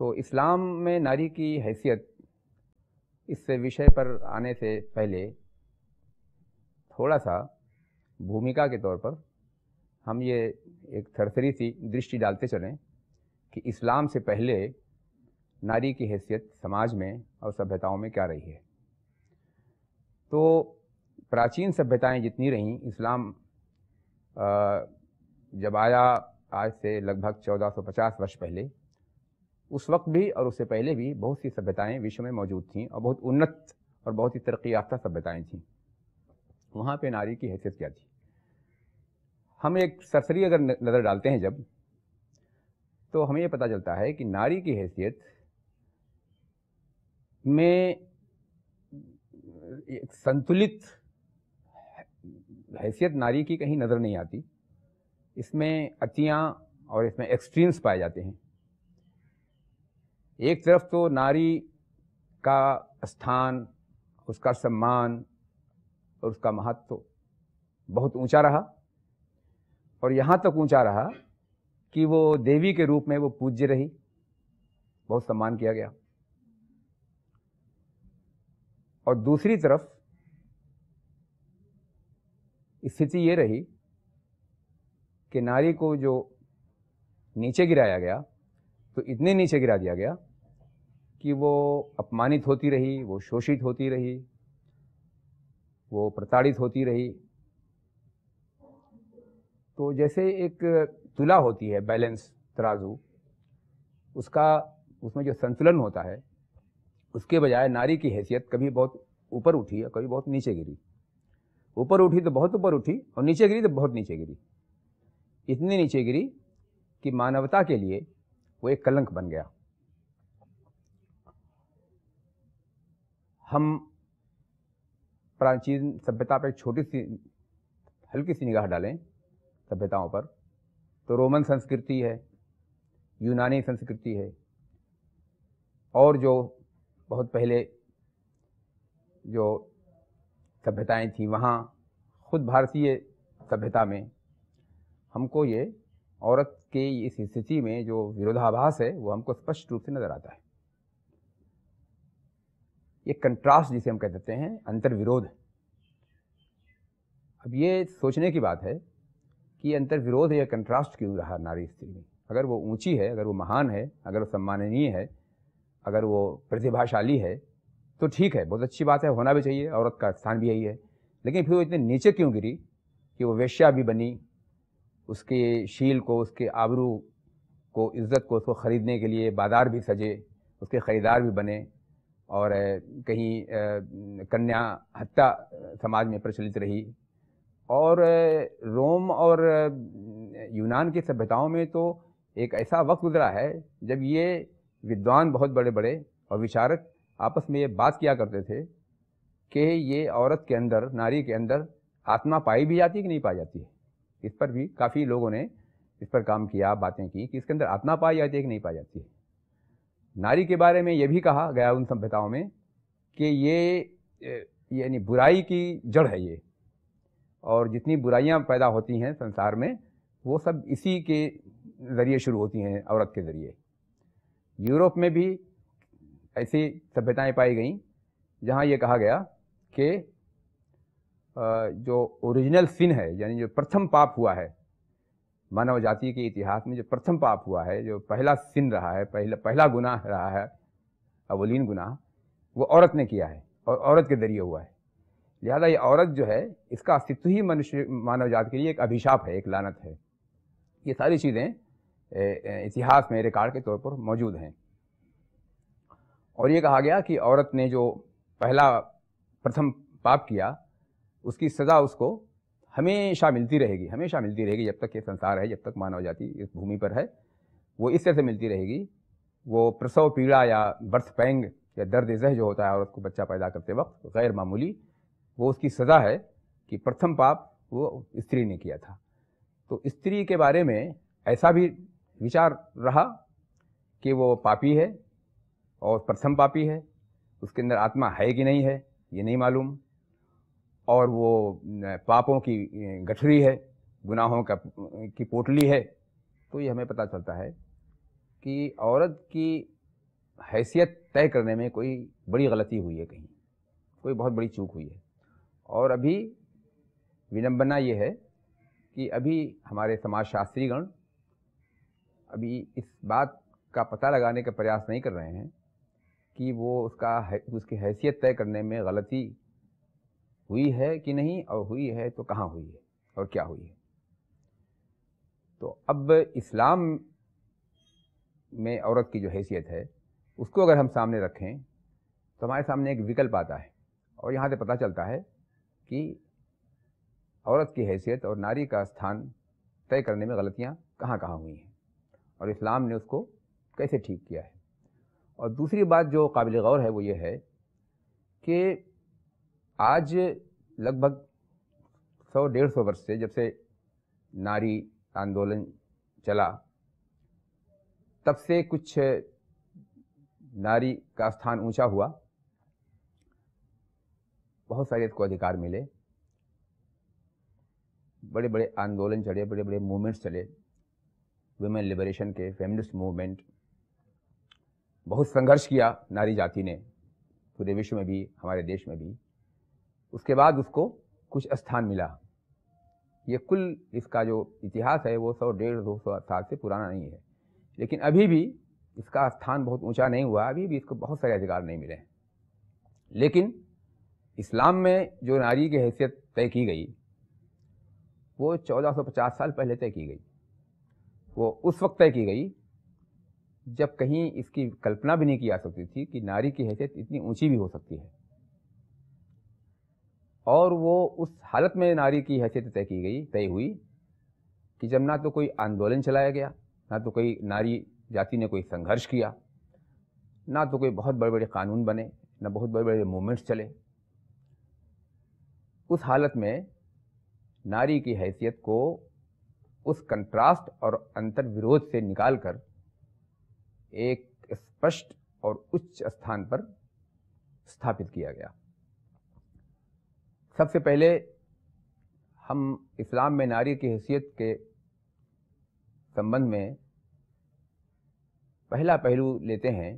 तो इस्लाम में नारी की हैसियत इस विषय पर आने से पहले थोड़ा सा भूमिका के तौर पर हम ये एक थरथरी सी दृष्टि डालते चलें कि इस्लाम से पहले नारी की हैसियत समाज में और सभ्यताओं में क्या रही है तो प्राचीन सभ्यताएं जितनी रहीं इस्लाम जब आया आज से लगभग 1450 वर्ष पहले उस वक्त भी और उससे पहले भी बहुत सी सभ्यताएँ विश्व में मौजूद थीं और बहुत उन्नत और बहुत ही तरक्की याफ्ता सभ्यताएँ थीं वहाँ पे नारी की हैसियत क्या थी हम एक सरसरी अगर नज़र डालते हैं जब तो हमें ये पता चलता है कि नारी की हैसियत में एक संतुलित हैसियत नारी की कहीं नज़र नहीं आती इसमें अतियाँ और इसमें एक्सट्रीम्स पाए जाते हैं एक तरफ तो नारी का स्थान उसका सम्मान और उसका महत्व तो बहुत ऊंचा रहा और यहाँ तक ऊंचा रहा कि वो देवी के रूप में वो पूज्य रही बहुत सम्मान किया गया और दूसरी तरफ स्थिति ये रही कि नारी को जो नीचे गिराया गया तो इतने नीचे गिरा दिया गया कि वो अपमानित होती रही वो शोषित होती रही वो प्रताड़ित होती रही तो जैसे एक तुला होती है बैलेंस तराजू उसका उसमें जो संतुलन होता है उसके बजाय नारी की हैसियत कभी बहुत ऊपर उठी और कभी बहुत नीचे गिरी ऊपर उठी तो बहुत ऊपर उठी और नीचे गिरी तो बहुत नीचे गिरी इतनी नीचे गिरी कि मानवता के लिए वो एक कलंक बन गया हम प्राचीन सभ्यता पर एक छोटी सी हल्की सी निगाह डालें सभ्यताओं पर तो रोमन संस्कृति है यूनानी संस्कृति है और जो बहुत पहले जो सभ्यताएं थीं वहाँ खुद भारतीय सभ्यता में हमको ये औरत के इस स्थिति में जो विरोधाभास है वो हमको स्पष्ट रूप से नज़र आता है ये कंट्रास्ट जिसे हम कह देते हैं अंतर विरोध अब ये सोचने की बात है कि अंतर्विरोध या कंट्रास्ट क्यों रहा नारी स्त्री में अगर वो ऊंची है अगर वो महान है अगर वो सम्माननीय है अगर वो प्रतिभाशाली है तो ठीक है बहुत अच्छी बात है होना भी चाहिए औरत का स्थान भी यही है लेकिन फिर वो इतने नीचे क्यों गिरी कि वो वेश्या भी बनी उसके शील को उसके आबरू को इज़्ज़त को उसको ख़रीदने के लिए बाजार भी सजे उसके ख़रीदार भी बने और कहीं कन्या हत्या समाज में प्रचलित रही और रोम और यूनान की सभ्यताओं में तो एक ऐसा वक्त गुजरा है जब ये विद्वान बहुत बड़े बड़े और विचारक आपस में ये बात किया करते थे कि ये औरत के अंदर नारी के अंदर आत्मा पाई भी जाती है कि नहीं पाई जाती है इस पर भी काफ़ी लोगों ने इस पर काम किया बातें की कि इसके अंदर आत्मा पाई जाती है कि नहीं पाई जाती है नारी के बारे में यह भी कहा गया उन सभ्यताओं में कि ये यानी बुराई की जड़ है ये और जितनी बुराइयां पैदा होती हैं संसार में वो सब इसी के ज़रिए शुरू होती हैं औरत के ज़रिए यूरोप में भी ऐसी सभ्यताएं पाई गईं जहां ये कहा गया कि जो ओरिजिनल सिन है यानी जो प्रथम पाप हुआ है मानव जाति के इतिहास में जो प्रथम पाप हुआ है जो पहला सिन रहा है पहला पहला गुनाह रहा है अवलीन गुनाह वो औरत ने किया है और औरत के जरिए हुआ है लिहाजा ये औरत जो है इसका अस्तित्व ही मनुष्य मानव जाति के लिए एक अभिशाप है एक लानत है ये सारी चीज़ें इतिहास में रिकॉर्ड के तौर पर मौजूद हैं और ये कहा गया कि औरत ने जो पहला प्रथम पाप किया उसकी सज़ा उसको हमेशा मिलती रहेगी हमेशा मिलती रहेगी जब तक ये संसार है जब तक मानव जाति इस भूमि पर है वो इस तरह से मिलती रहेगी वो प्रसव पीड़ा या बर्थ पैंग या दर्द जह जो होता है औरत को बच्चा पैदा करते वक्त गैर मामूली वो उसकी सज़ा है कि प्रथम पाप वो स्त्री ने किया था तो स्त्री के बारे में ऐसा भी विचार रहा कि वो पापी है और प्रथम पापी है उसके अंदर आत्मा है कि नहीं है ये नहीं मालूम और वो पापों की गठरी है गुनाहों का की पोटली है तो ये हमें पता चलता है कि औरत की हैसियत तय करने में कोई बड़ी गलती हुई है कहीं कोई बहुत बड़ी चूक हुई है और अभी विडम्बना ये है कि अभी हमारे समाज शास्त्रीगण अभी इस बात का पता लगाने का प्रयास नहीं कर रहे हैं कि वो उसका है, उसकी हैसियत तय करने में गलती हुई है कि नहीं और हुई है तो कहाँ हुई है और क्या हुई है तो अब इस्लाम में औरत की जो हैसियत है उसको अगर हम सामने रखें तो हमारे सामने एक विकल्प आता है और यहाँ से पता चलता है कि औरत की हैसियत और नारी का स्थान तय करने में गलतियाँ कहाँ कहाँ हुई हैं और इस्लाम ने उसको कैसे ठीक किया है और दूसरी बात जो काबिल गौर है वो ये है कि आज लगभग सौ डेढ़ सौ वर्ष से जब से नारी आंदोलन चला तब से कुछ नारी का स्थान ऊंचा हुआ बहुत सारे इसको अधिकार मिले बड़े बड़े आंदोलन चले बड़े बड़े मूवमेंट्स चले वुमेन लिबरेशन के फेमिनिस्ट मूवमेंट बहुत संघर्ष किया नारी जाति ने पूरे विश्व में भी हमारे देश में भी उसके बाद उसको कुछ स्थान मिला ये कुल इसका जो इतिहास है वो सौ डेढ़ दो सौ साल से पुराना नहीं है लेकिन अभी भी इसका स्थान बहुत ऊंचा नहीं हुआ अभी भी इसको बहुत सारे अधिकार नहीं मिले हैं लेकिन इस्लाम में जो नारी की हैसियत तय की गई वो 1450 साल पहले तय की गई वो उस वक्त तय की गई जब कहीं इसकी कल्पना भी नहीं की जा सकती थी कि नारी की हैसियत इतनी ऊंची भी हो सकती है और वो उस हालत में नारी की हैसियत तय की गई तय हुई कि जब ना तो कोई आंदोलन चलाया गया ना तो कोई नारी जाति ने कोई संघर्ष किया ना तो कोई बहुत बड़े बड़े कानून बने ना बहुत बड़े बड़े मूवमेंट्स चले उस हालत में नारी की हैसियत को उस कंट्रास्ट और अंतर विरोध से निकाल कर एक स्पष्ट और उच्च स्थान पर स्थापित किया गया सबसे पहले हम इस्लाम में नारी की हैसियत के संबंध में पहला पहलू लेते हैं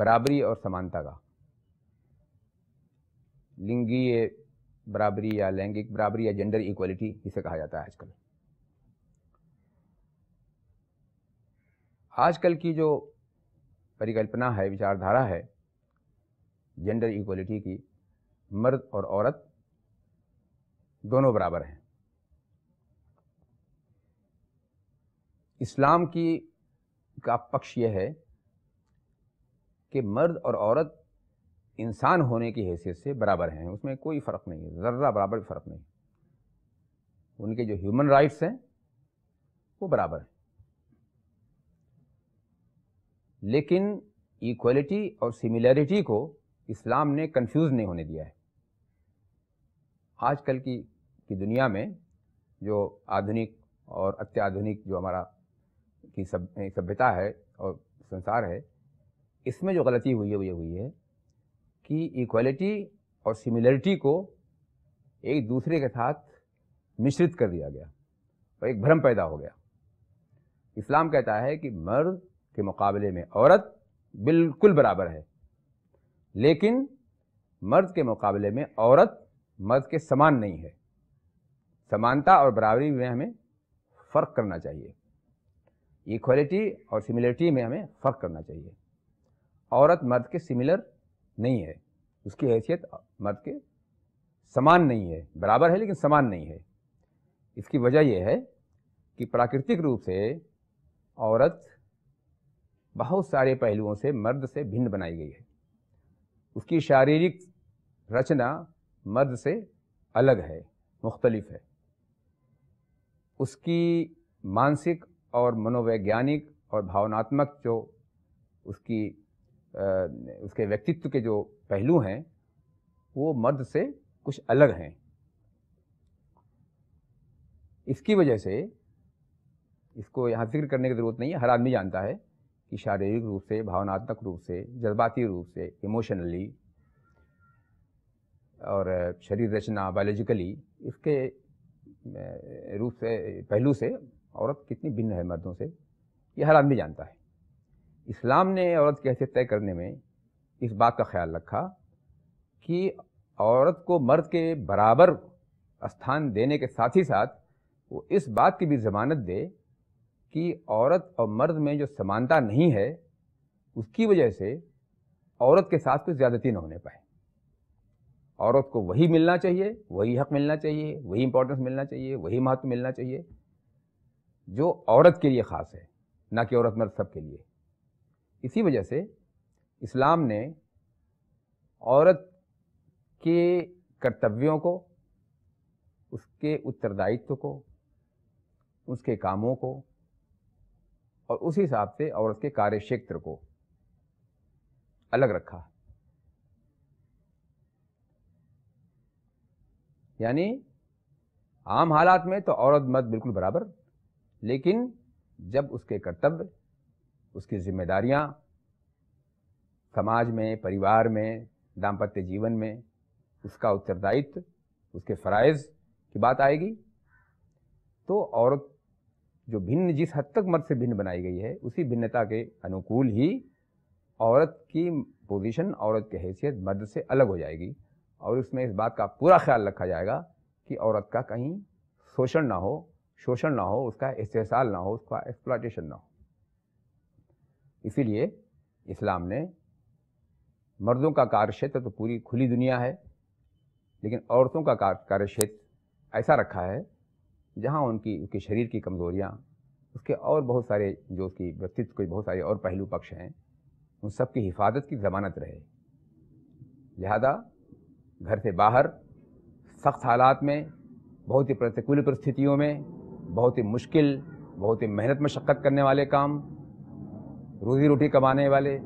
बराबरी और समानता का लिंगीय बराबरी या लैंगिक बराबरी या जेंडर इक्वलिटी इसे कहा जाता है आजकल आजकल की जो परिकल्पना है विचारधारा है जेंडर इक्वलिटी की मर्द और औरत दोनों बराबर हैं इस्लाम की का पक्ष यह है कि मर्द और औरत इंसान होने की हैसियत से बराबर हैं उसमें कोई फ़र्क नहीं है ज़र्रा बराबर फ़र्क नहीं उनके जो ह्यूमन राइट्स हैं वो बराबर हैं लेकिन इक्वलिटी और सिमिलैरिटी को इस्लाम ने कंफ्यूज नहीं होने दिया है आजकल की की दुनिया में जो आधुनिक और अत्याधुनिक जो हमारा की सब सभ्यता है और संसार है इसमें जो गलती हुई है वो ये हुई है कि इक्वलिटी और सिमिलरिटी को एक दूसरे के साथ मिश्रित कर दिया गया और एक भ्रम पैदा हो गया इस्लाम कहता है कि मर्द के मुकाबले में औरत बिल्कुल बराबर है लेकिन मर्द के मुकाबले में औरत मर्द के समान नहीं है समानता और बराबरी में हमें फ़र्क करना चाहिए इक्वलिटी और सिमिलरिटी में हमें फ़र्क करना चाहिए औरत मर्द के सिमिलर नहीं है उसकी हैसियत मर्द के समान नहीं है बराबर है लेकिन समान नहीं है इसकी वजह यह है कि प्राकृतिक रूप से औरत बहुत सारे पहलुओं से मर्द से भिन्न बनाई गई है उसकी शारीरिक रचना मर्द से अलग है मुख्तलिफ है उसकी मानसिक और मनोवैज्ञानिक और भावनात्मक जो उसकी उसके व्यक्तित्व के जो पहलू हैं वो मर्द से कुछ अलग हैं इसकी वजह से इसको यहाँ जिक्र करने की ज़रूरत नहीं है हर आदमी जानता है कि शारीरिक रूप से भावनात्मक रूप से जज्बाती रूप से इमोशनली और शरीर रचना बायोलॉजिकली इसके रूप से पहलू से औरत कितनी भिन्न है मर्दों से ये हर आदमी जानता है इस्लाम ने औरत की हैसियत तय करने में इस बात का ख्याल रखा कि औरत को मर्द के बराबर स्थान देने के साथ ही साथ वो इस बात की भी जमानत दे कि औरत और मर्द में जो समानता नहीं है उसकी वजह से औरत के साथ कुछ ज़्यादती न होने पाए औरत को वही मिलना चाहिए वही हक मिलना चाहिए वही इंपॉर्टेंस मिलना चाहिए वही महत्व मिलना चाहिए जो औरत के लिए ख़ास है ना कि औरत मर्द सब के लिए इसी वजह से इस्लाम ने औरत के कर्तव्यों को उसके उत्तरदायित्व को उसके कामों को और उस हिसाब से औरत के कार्य क्षेत्र को अलग रखा यानी आम हालात में तो औरत मर्द बिल्कुल बराबर लेकिन जब उसके कर्तव्य उसकी जिम्मेदारियां समाज में परिवार में दाम्पत्य जीवन में उसका उत्तरदायित्व उसके फराइज की बात आएगी तो औरत जो भिन्न जिस हद तक मर्द से भिन्न बनाई गई है उसी भिन्नता के अनुकूल ही औरत की पोजीशन औरत की हैसियत मर्द से अलग हो जाएगी और उसमें इस बात का पूरा ख्याल रखा जाएगा कि औरत का कहीं शोषण ना हो शोषण ना हो उसका इस्तेसाल ना हो उसका एक्सप्लाटेशन ना हो इसीलिए इस्लाम ने मर्दों का कार्य क्षेत्र तो पूरी खुली दुनिया है लेकिन औरतों का कार्य क्षेत्र ऐसा रखा है जहाँ उनकी उनके शरीर की कमजोरियाँ उसके और बहुत सारे जो उसकी व्यक्तित्व के बहुत सारे और पहलू पक्ष हैं उन सब की हिफाजत की ज़मानत रहे लिहाजा घर से बाहर सख्त हालात में बहुत ही प्रतिकूल परिस्थितियों में बहुत ही मुश्किल बहुत ही मेहनत मशक्क़त करने वाले काम रोज़ी रोटी कमाने वाले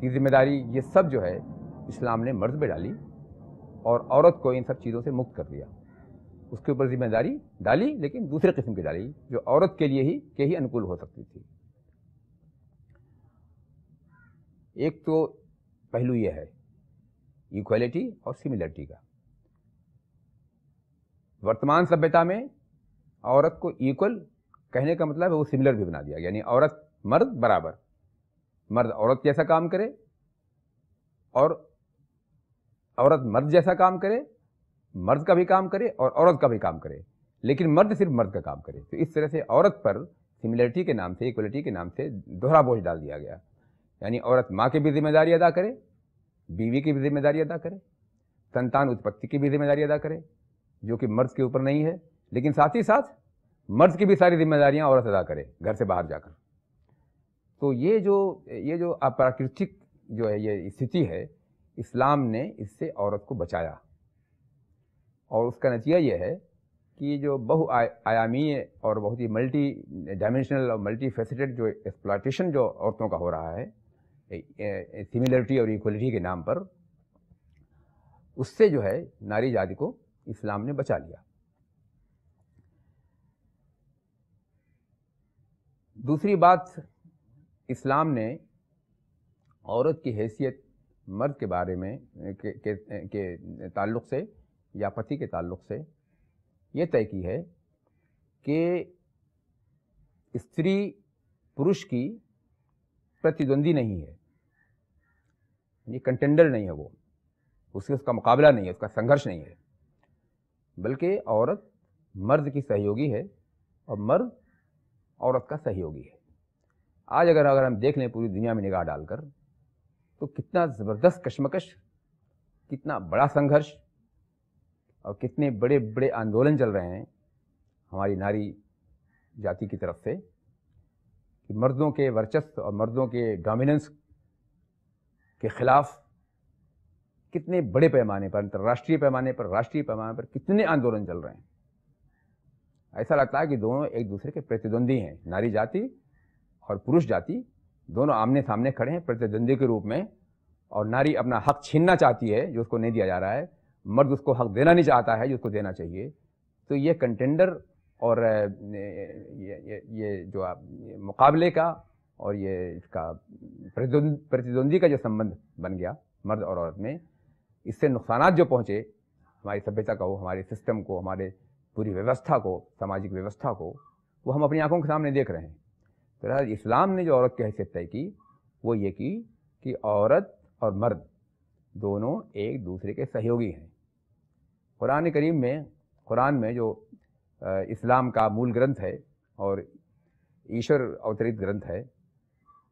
की जिम्मेदारी ये सब जो है इस्लाम ने मर्द में डाली और औरत को इन सब चीज़ों से मुक्त कर दिया उसके ऊपर जिम्मेदारी डाली लेकिन दूसरे किस्म की डाली जो औरत के लिए ही के ही अनुकूल हो सकती थी एक तो पहलू यह है इक्वलिटी और सिमिलरिटी का वर्तमान सभ्यता में औरत को इक्वल कहने का मतलब है वो सिमिलर भी बना दिया यानी औरत मर्द बराबर मर्द औरत जैसा काम करे और औरत मर्द जैसा काम करे मर्द का भी काम करे और औरत का भी काम करे लेकिन मर्द सिर्फ मर्द का काम करे तो इस तरह से औरत पर सिमिलरिटी के नाम से इक्वलिटी के नाम से दोहरा बोझ डाल दिया गया यानी औरत माँ की भी जिम्मेदारी अदा करे बीवी की भी जिम्मेदारी अदा करे संतान उत्पत्ति की भी जिम्मेदारी अदा करे जो कि मर्द के ऊपर नहीं है लेकिन साथ ही साथ मर्द की भी सारी जिम्मेदारियां औरत अदा करे घर से बाहर जाकर तो ये जो ये जो अप्राकृतिक जो है ये स्थिति है इस्लाम ने इससे औरत को बचाया और उसका नतीजा यह है कि जो बहु आयामीय और बहुत ही मल्टी डायमेंशनल और मल्टी फेसिटेड जो एक्सप्लाटेशन जो औरतों का हो रहा है सिमिलरिटी और इक्वलिटी के नाम पर उससे जो है नारी जाति को इस्लाम ने बचा लिया दूसरी बात इस्लाम ने औरत की हैसियत मर्द के बारे में के, के, के ताल्लुक़ से या पति के ताल्लुक़ से ये तय की है कि स्त्री पुरुष की प्रतिद्वंदी नहीं है ये कंटेंडर नहीं है वो उसके उसका मुकाबला नहीं है उसका संघर्ष नहीं है बल्कि औरत मर्द की सहयोगी है और मर्द औरत का सहयोगी है आज अगर अगर हम देख लें पूरी दुनिया में निगाह डालकर तो कितना ज़बरदस्त कश्मकश कितना बड़ा संघर्ष और कितने बड़े बड़े आंदोलन चल रहे हैं हमारी नारी जाति की तरफ से कि मर्दों के वर्चस्व और मर्दों के डोमिनेंस के ख़िलाफ़ कितने बड़े पैमाने पर अंतर्राष्ट्रीय पैमाने पर राष्ट्रीय पैमाने पर कितने आंदोलन चल रहे हैं ऐसा लगता है कि दोनों एक दूसरे के प्रतिद्वंदी हैं नारी जाति और पुरुष जाति दोनों आमने सामने खड़े हैं प्रतिद्वंदी के रूप में और नारी अपना हक छीनना चाहती है जो उसको नहीं दिया जा रहा है मर्द उसको हक देना नहीं चाहता है जो उसको देना चाहिए तो ये कंटेंडर और ये ये, ये जो आप मुकाबले का और ये इसका प्रतिद्वंदी का जो संबंध बन गया मर्द और औरत में इससे नुकसान जो पहुँचे हमारी सभ्यता को हमारे सिस्टम को हमारे पूरी व्यवस्था को सामाजिक व्यवस्था को वो हम अपनी आंखों के सामने देख रहे हैं तो इस्लाम ने जो औरत की हैसियत तय की वो ये की कि औरत और मर्द दोनों एक दूसरे के सहयोगी हैं कुरान करीम में कुरान में जो इस्लाम का मूल ग्रंथ है और ईश्वर अवतरित ग्रंथ है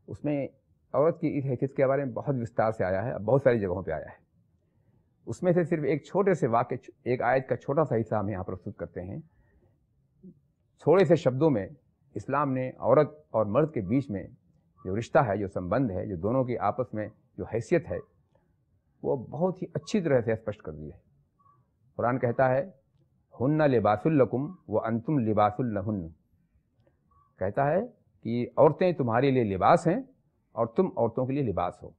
उसमें औरत की इस हैसियत के बारे में बहुत विस्तार से आया है बहुत सारी जगहों पे आया है उसमें से सिर्फ एक छोटे से वाक्य एक आयत का छोटा सा हिस्सा हम यहाँ प्रस्तुत करते हैं थोड़े से शब्दों में इस्लाम ने औरत और मर्द के बीच में जो रिश्ता है जो संबंध है जो दोनों की आपस में जो हैसियत है वो बहुत ही अच्छी तरह से स्पष्ट कर दी है कुरान कहता है हन्ना लिबासुल्लकुम व अंतुम लिबासुल्लहन कहता है कि औरतें तुम्हारे लिए लिबास हैं और तुम औरतों के लिए लिबास हो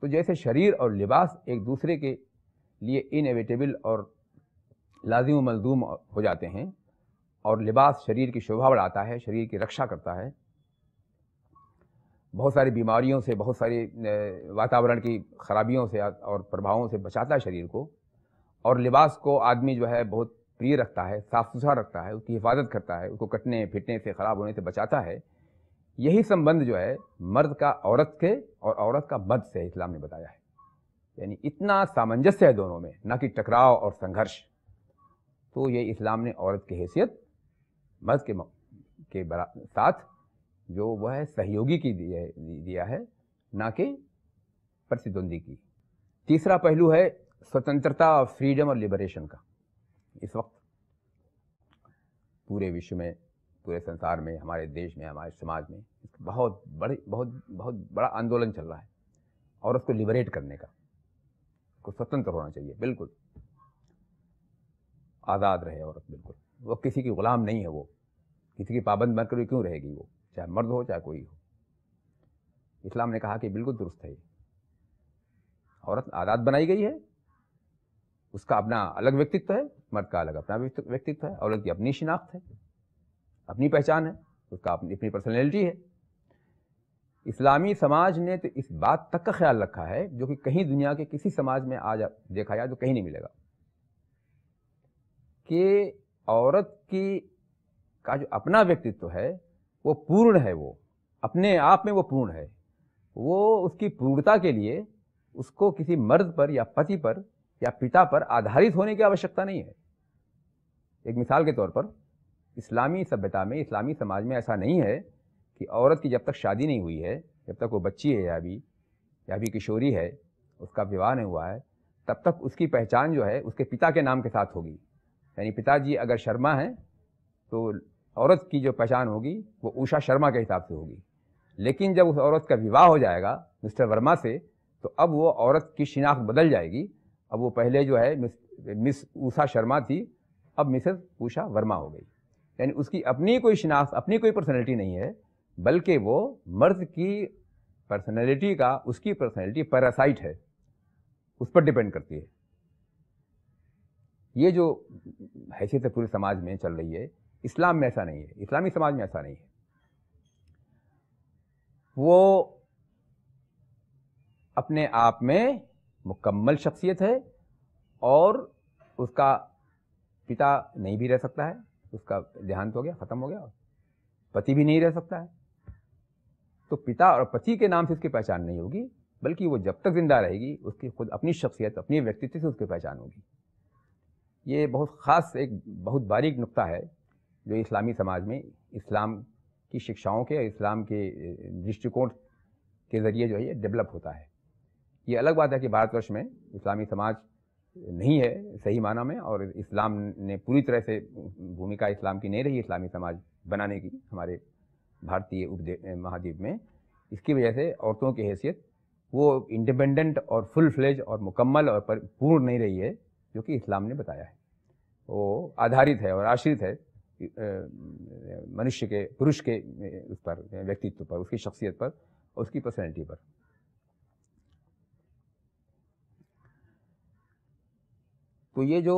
तो जैसे शरीर और लिबास एक दूसरे के लिए इनएविटेबल और लाजिम मलजूम हो जाते हैं और लिबास शरीर की शोभा बढ़ाता है शरीर की रक्षा करता है बहुत सारी बीमारियों से बहुत सारी वातावरण की खराबियों से और प्रभावों से बचाता है शरीर को और लिबास को आदमी जो है बहुत प्रिय रखता है साफ सुथरा रखता है उसकी हिफाजत करता है उसको कटने फिटने से ख़राब होने से बचाता है यही संबंध जो है मर्द का औरत के और औरत का मर्द से इस्लाम ने बताया है यानी इतना सामंजस्य है दोनों में ना कि टकराव और संघर्ष तो ये इस्लाम ने औरत की हैसियत मर्द के के साथ जो वह है सहयोगी की दिया है ना कि प्रतिद्वंदी की तीसरा पहलू है स्वतंत्रता और फ्रीडम और लिबरेशन का इस वक्त पूरे विश्व में पूरे संसार में हमारे देश में हमारे समाज में बहुत बड़े बहुत बहुत बड़ा आंदोलन चल रहा है और उसको लिबरेट करने का उसको स्वतंत्र होना चाहिए बिल्कुल आज़ाद रहे औरत बिल्कुल वो किसी की गुलाम नहीं है वो किसी की पाबंद बनकर क्यों रहेगी वो चाहे मर्द हो चाहे कोई हो इस्लाम ने कहा कि बिल्कुल दुरुस्त है ये औरत आज़ाद बनाई गई है उसका अपना अलग व्यक्तित्व है मर्द का अलग अपना व्यक्तित्व है औरत की अपनी शिनाख्त है अपनी पहचान है उसका अपनी अपनी पर्सनैलिटी है इस्लामी समाज ने तो इस बात तक का ख्याल रखा है जो कि कहीं दुनिया के किसी समाज में आज देखा जाए तो कहीं नहीं मिलेगा कि औरत की का जो अपना व्यक्तित्व है वो पूर्ण है वो अपने आप में वो पूर्ण है वो उसकी पूर्णता के लिए उसको किसी मर्द पर या पति पर या पिता पर आधारित होने की आवश्यकता नहीं है एक मिसाल के तौर पर इस्लामी सभ्यता में इस्लामी समाज में ऐसा नहीं है कि औरत की जब तक शादी नहीं हुई है जब तक वो बच्ची है या अभी या अभी किशोरी है उसका विवाह नहीं हुआ है तब तक उसकी पहचान जो है उसके पिता के नाम के साथ होगी यानी पिताजी अगर शर्मा हैं तो औरत की जो पहचान होगी वो उषा शर्मा के हिसाब से होगी लेकिन जब उस औरत का विवाह हो जाएगा मिस्टर वर्मा से तो अब वो औरत की शिनाख्त बदल जाएगी अब वो पहले जो है मिस मिस ऊषा शर्मा थी अब मिसेस ऊषा वर्मा हो गई यानी उसकी अपनी कोई शिनाख्त अपनी कोई पर्सनैलिटी नहीं है बल्कि वो मर्द की पर्सनैलिटी का उसकी पर्सनैलिटी पैरासाइट है उस पर डिपेंड करती है ये जो हैसियत है पूरे समाज में चल रही है इस्लाम में ऐसा नहीं है इस्लामी समाज में ऐसा नहीं है वो अपने आप में मुकम्मल शख्सियत है और उसका पिता नहीं भी रह सकता है उसका देहांत हो गया ख़त्म हो गया पति भी नहीं रह सकता है तो पिता और पति के नाम से उसकी पहचान नहीं होगी बल्कि वो जब तक ज़िंदा रहेगी उसकी खुद अपनी शख्सियत अपने व्यक्तित्व से उसकी पहचान होगी ये बहुत ख़ास एक बहुत बारीक नुक्ता है जो इस्लामी समाज में इस्लाम की शिक्षाओं के इस्लाम के दृष्टिकोण के ज़रिए जो है ये डेवलप होता है ये अलग बात है कि भारतवर्ष में इस्लामी समाज नहीं है सही माना में और इस्लाम ने पूरी तरह से भूमिका इस्लाम की नहीं रही इस्लामी समाज बनाने की हमारे भारतीय उपदे महाद्वीप में इसकी वजह से औरतों की हैसियत वो इंडिपेंडेंट और फुल फ्लेज और मुकम्मल और पूर्ण नहीं रही है जो कि इस्लाम ने बताया है वो आधारित है और आश्रित है मनुष्य के पुरुष के उस पर व्यक्तित्व पर उसकी शख्सियत पर उसकी पर्सनैलिटी पर तो ये जो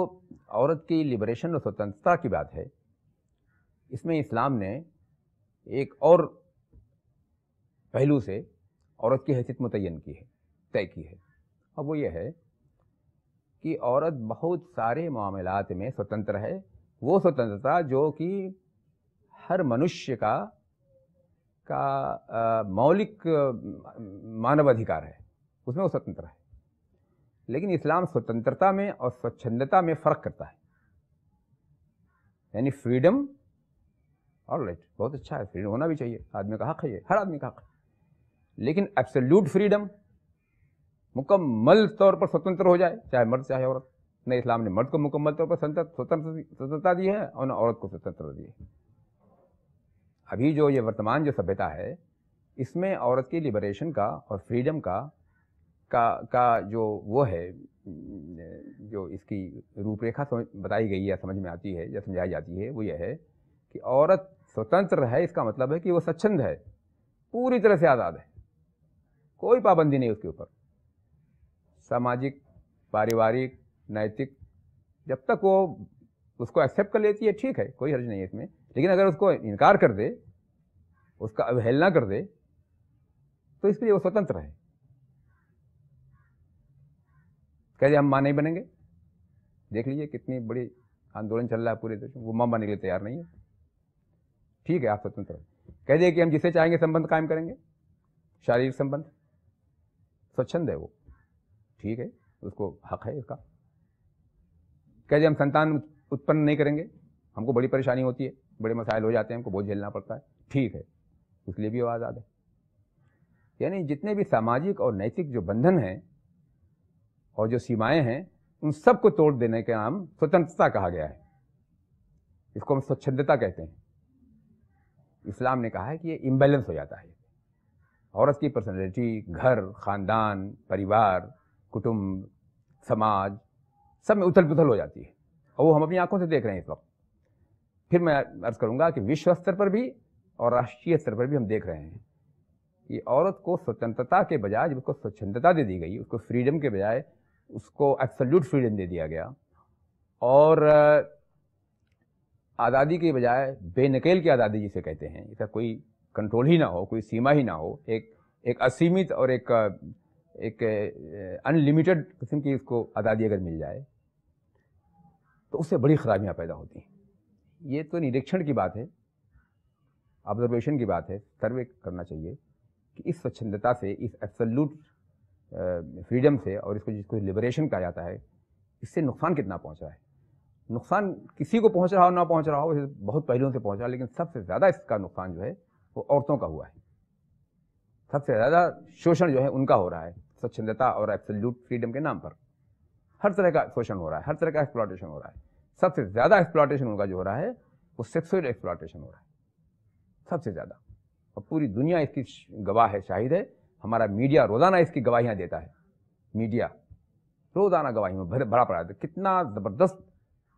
औरत की लिबरेशन और स्वतंत्रता की बात है इसमें इस्लाम ने एक और पहलू से औरत की हैसियत मुतन की है तय की है अब वो ये है कि औरत बहुत सारे मामलात में स्वतंत्र है वो स्वतंत्रता जो कि हर मनुष्य का का मौलिक मानवाधिकार है उसमें वो स्वतंत्र है लेकिन इस्लाम स्वतंत्रता में और स्वच्छंदता में फ़र्क करता है यानी फ्रीडम और राइट बहुत अच्छा है फ्रीडम होना भी चाहिए आदमी का हक है ये हर आदमी का हक है लेकिन एब्सोल्यूट फ्रीडम मुकम्मल तौर पर स्वतंत्र हो जाए चाहे मर्द चाहे औरत न इस्लाम ने मर्द को मुकम्मल तौर पर स्वतंत्र स्वतंत्रता दी है और न औरत को स्वतंत्रता दी है अभी जो ये वर्तमान जो सभ्यता है इसमें औरत के लिबरेशन का और फ्रीडम का का का जो वो है जो इसकी रूपरेखा समझ बताई गई या समझ में आती है या समझाई जाती है वो यह है कि औरत स्वतंत्र है इसका मतलब है कि वो स्वच्छंद है पूरी तरह से आज़ाद है कोई पाबंदी नहीं उसके ऊपर सामाजिक पारिवारिक नैतिक जब तक वो उसको एक्सेप्ट कर लेती है ठीक है कोई हर्ज नहीं है इसमें लेकिन अगर उसको इनकार कर दे उसका अवहेलना कर दे तो इसके लिए वो स्वतंत्र है कहते हम माँ नहीं बनेंगे देख लीजिए कितनी बड़ी आंदोलन चल रहा है पूरे देश में वो माँ बनने के लिए तैयार नहीं है ठीक है आप स्वतंत्र कह दिए कि हम जिसे चाहेंगे संबंध कायम करेंगे शारीरिक संबंध स्वच्छंद है वो ठीक है उसको हक है इसका कह दिए हम संतान उत्पन्न नहीं करेंगे हमको बड़ी परेशानी होती है बड़े मसाइल हो जाते हैं हमको बहुत झेलना पड़ता है ठीक है उसके लिए भी आज़ाद है यानी जितने भी सामाजिक और नैतिक जो बंधन हैं और जो सीमाएं हैं उन सबको तोड़ देने का नाम स्वतंत्रता कहा गया है इसको हम स्वच्छंदता कहते हैं इस्लाम ने कहा है कि ये इम्बेलेंस हो जाता है औरत की पर्सनैलिटी घर ख़ानदान परिवार कुटुंब समाज सब में उथल पुथल हो जाती है और वो हम अपनी आंखों से देख रहे हैं इस वक्त फिर मैं अर्ज़ करूंगा कि विश्व स्तर पर भी और राष्ट्रीय स्तर पर भी हम देख रहे हैं कि औरत को स्वतंत्रता के बजाय जब उसको स्वच्छंदता दे दी गई उसको फ्रीडम के बजाय उसको एब्सोल्यूट फ्रीडम दे दिया गया और आज़ादी के बजाय बेनकेल की आज़ादी जिसे कहते हैं इसका कोई कंट्रोल ही ना हो कोई सीमा ही ना हो एक एक असीमित और एक एक अनलिमिटेड किस्म की इसको आज़ादी अगर मिल जाए तो उससे बड़ी खराबियाँ पैदा होती हैं ये तो निरीक्षण की बात है ऑब्जर्वेशन की बात है सर्वे करना चाहिए कि इस स्वच्छंदता से इस एब्सोल्यूट फ्रीडम से और इसको जिसको लिबरेशन कहा जाता है इससे नुकसान कितना पहुंच रहा है नुकसान किसी को पहुंच रहा हो ना पहुंच रहा हो तो बहुत पहलुओं से पहुंच रहा है लेकिन सबसे ज़्यादा इसका नुकसान जो है वो औरतों का हुआ है सबसे ज़्यादा शोषण जो है उनका हो रहा है स्वच्छंदता और एब्सोल्यूट फ्रीडम के नाम पर हर तरह का शोषण हो रहा है हर तरह का एक्सप्लाटेशन हो रहा है सबसे ज़्यादा एक्सप्लाटेशन उनका जो हो रहा है वो सेक्सुअल एक्सप्लाटेशन हो रहा है सबसे ज़्यादा और पूरी दुनिया इसकी गवाह है शाहिद है हमारा मीडिया रोज़ाना इसकी गवाहियाँ देता है मीडिया रोज़ाना गवाही में भरा पड़ा है कितना ज़बरदस्त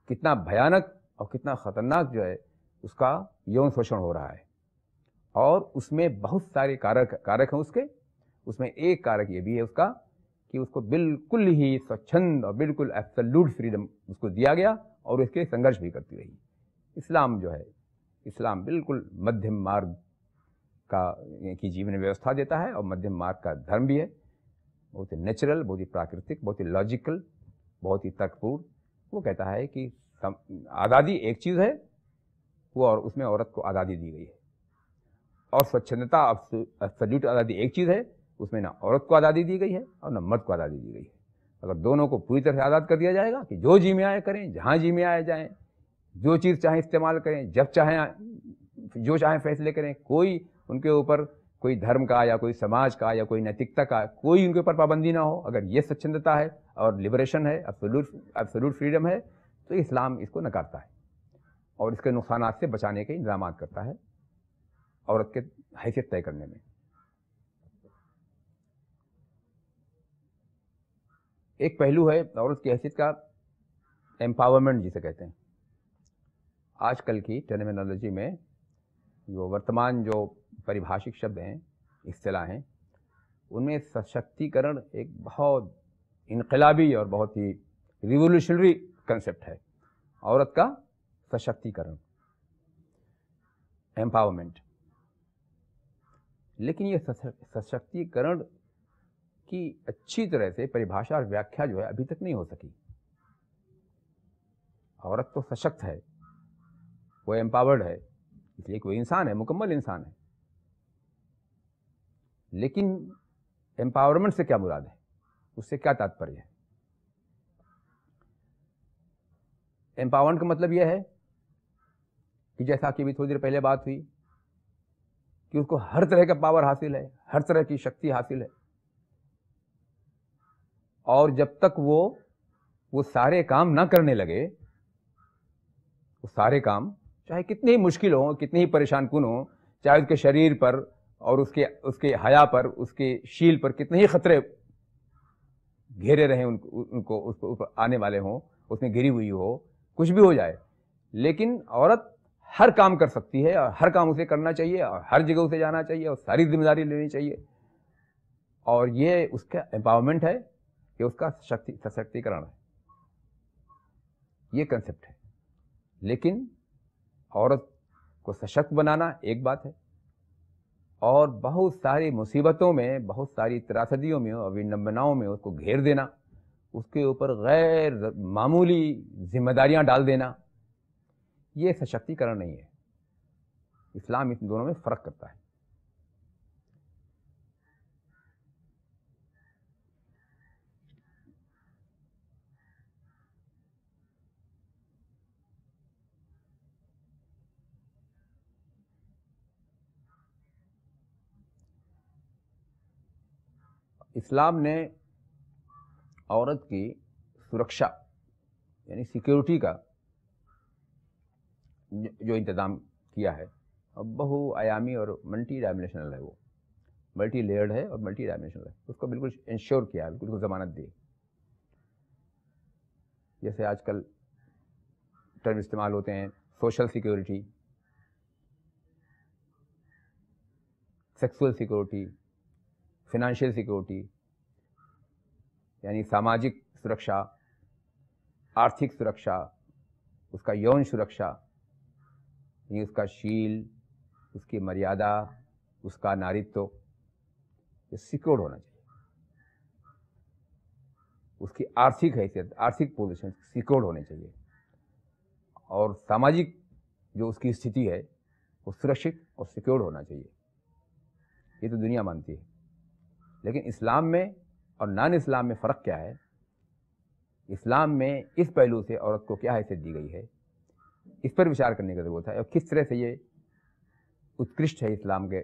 कितना भयानक और कितना ख़तरनाक जो है उसका यौन शोषण हो रहा है और उसमें बहुत सारे कारक कारक हैं उसके उसमें एक कारक ये भी है उसका कि उसको बिल्कुल ही स्वच्छंद और बिल्कुल एब्सल्यूट फ्रीडम उसको दिया गया और उसके संघर्ष भी करती रही इस्लाम जो है इस्लाम बिल्कुल मध्यम मार्ग का की जीवन व्यवस्था देता है और मध्यम मार्ग का धर्म भी है बहुत ही नेचुरल बहुत ही प्राकृतिक बहुत ही लॉजिकल बहुत ही तर्कपूर्ण वो कहता है कि आज़ादी एक चीज़ है वो और उसमें औरत को आज़ादी दी गई है और स्वच्छंदता सल्यूट आज़ादी एक चीज़ है उसमें ना औरत को आज़ादी दी गई है और ना मर्द को आज़ादी दी गई है अगर दोनों को पूरी तरह से आज़ाद कर दिया जाएगा कि जो जी में आए करें जहाँ जी में आए जाएँ जो चीज़ चाहें इस्तेमाल करें जब चाहें जो चाहें फैसले करें कोई उनके ऊपर कोई धर्म का या कोई समाज का या कोई नैतिकता का कोई उनके ऊपर पाबंदी ना हो अगर ये स्वच्छंदता है और लिबरेशन है अफसलूट फ्रीडम है तो इस्लाम इसको नकारता है और इसके नुकसान से बचाने के इंतजाम करता है औरत के हैसियत तय करने में एक पहलू है औरत की हैसियत का एम्पावरमेंट जिसे कहते हैं आजकल की टर्मिनोलॉजी में जो वर्तमान जो परिभाषिक शब्द हैं अतलाह हैं उनमें सशक्तिकरण एक बहुत इनकलाबी और बहुत ही रिवोल्यूशनरी कंसेप्ट है औरत का सशक्तिकरण एम्पावरमेंट लेकिन ये सशक्तिकरण की अच्छी तरह से परिभाषा और व्याख्या जो है अभी तक नहीं हो सकी औरत तो सशक्त है वो एम्पावर्ड है इसलिए कोई इंसान है मुकम्मल इंसान है लेकिन एम्पावरमेंट से क्या मुराद है उससे क्या तात्पर्य है एम्पावरमेंट का मतलब यह है कि जैसा कि अभी थोड़ी देर पहले बात हुई कि उसको हर तरह का पावर हासिल है हर तरह की शक्ति हासिल है और जब तक वो वो सारे काम ना करने लगे वो सारे काम चाहे कितने ही मुश्किल हो कितने ही परेशान कुन हो चाहे उसके शरीर पर और उसके उसके हया पर उसके शील पर कितने ही खतरे घेरे रहे उनको उनको उसको आने वाले हों उसमें घिरी हुई हो कुछ भी हो जाए लेकिन औरत हर काम कर सकती है और हर काम उसे करना चाहिए और हर जगह उसे जाना चाहिए और सारी जिम्मेदारी लेनी चाहिए और ये उसका एम्पावरमेंट है ये उसका शक्ति सशक्तिकरण है ये कंसेप्ट है लेकिन औरत को सशक्त बनाना एक बात है और बहुत सारी मुसीबतों में बहुत सारी त्रासदियों में और विडम्बनाओं में उसको घेर देना उसके ऊपर गैर मामूली जिम्मेदारियां डाल देना ये सशक्तिकरण नहीं है इस्लाम इन दोनों में फ़र्क करता है इस्लाम ने औरत की सुरक्षा यानी सिक्योरिटी का जो इंतज़ाम किया है अब बहुआयामी और मल्टी डायमेंशनल है वो मल्टी लेयर्ड है और मल्टी डायमेंशनल है उसको बिल्कुल इंश्योर किया है बिल्कुल ज़मानत दी जैसे आजकल टर्म इस्तेमाल होते हैं social security sexual security financial security यानी सामाजिक सुरक्षा आर्थिक सुरक्षा उसका यौन सुरक्षा यानी उसका शील उसकी मर्यादा उसका नारित्व ये सिक्योर्ड होना चाहिए उसकी आर्थिक हैसियत आर्थिक पोजिशन सिक्योर्ड होने चाहिए और सामाजिक जो उसकी स्थिति है वो सुरक्षित और सिक्योर्ड होना चाहिए ये तो दुनिया मानती है लेकिन इस्लाम में और नान इस्लाम में फ़र्क क्या है इस्लाम में इस पहलू से औरत को क्या हैसियत दी गई है इस पर विचार करने की ज़रूरत है और किस तरह से ये उत्कृष्ट है इस्लाम के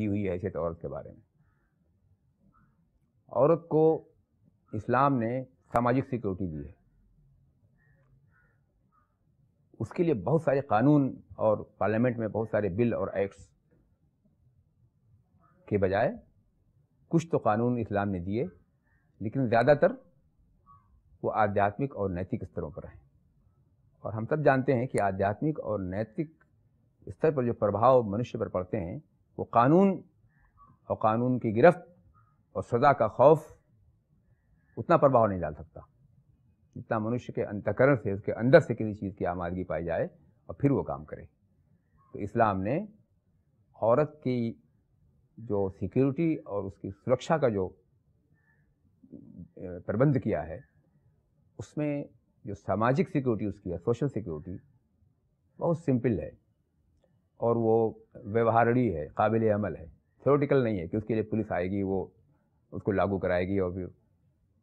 दी हुई हैसियत औरत के बारे में औरत को इस्लाम ने सामाजिक सिक्योरिटी दी है उसके लिए बहुत सारे कानून और पार्लियामेंट में बहुत सारे बिल और एक्ट्स के बजाय कुछ तो कानून इस्लाम ने दिए लेकिन ज़्यादातर वो आध्यात्मिक और नैतिक स्तरों पर हैं और हम सब जानते हैं कि आध्यात्मिक और नैतिक स्तर पर जो प्रभाव मनुष्य पर पड़ते हैं वो कानून और कानून की गिरफ्त और सज़ा का खौफ उतना प्रभाव नहीं डाल सकता जितना मनुष्य के अंतकरण से उसके अंदर से किसी चीज़ की आमादगी पाई जाए और फिर वो काम करे तो इस्लाम ने औरत की जो सिक्योरिटी और उसकी सुरक्षा का जो प्रबंध किया है उसमें जो सामाजिक सिक्योरिटी उसकी है सोशल सिक्योरिटी बहुत सिंपल है और वो व्यवहारणीय है काबिल अमल है थ्योरेटिकल नहीं है कि उसके लिए पुलिस आएगी वो उसको लागू कराएगी और फिर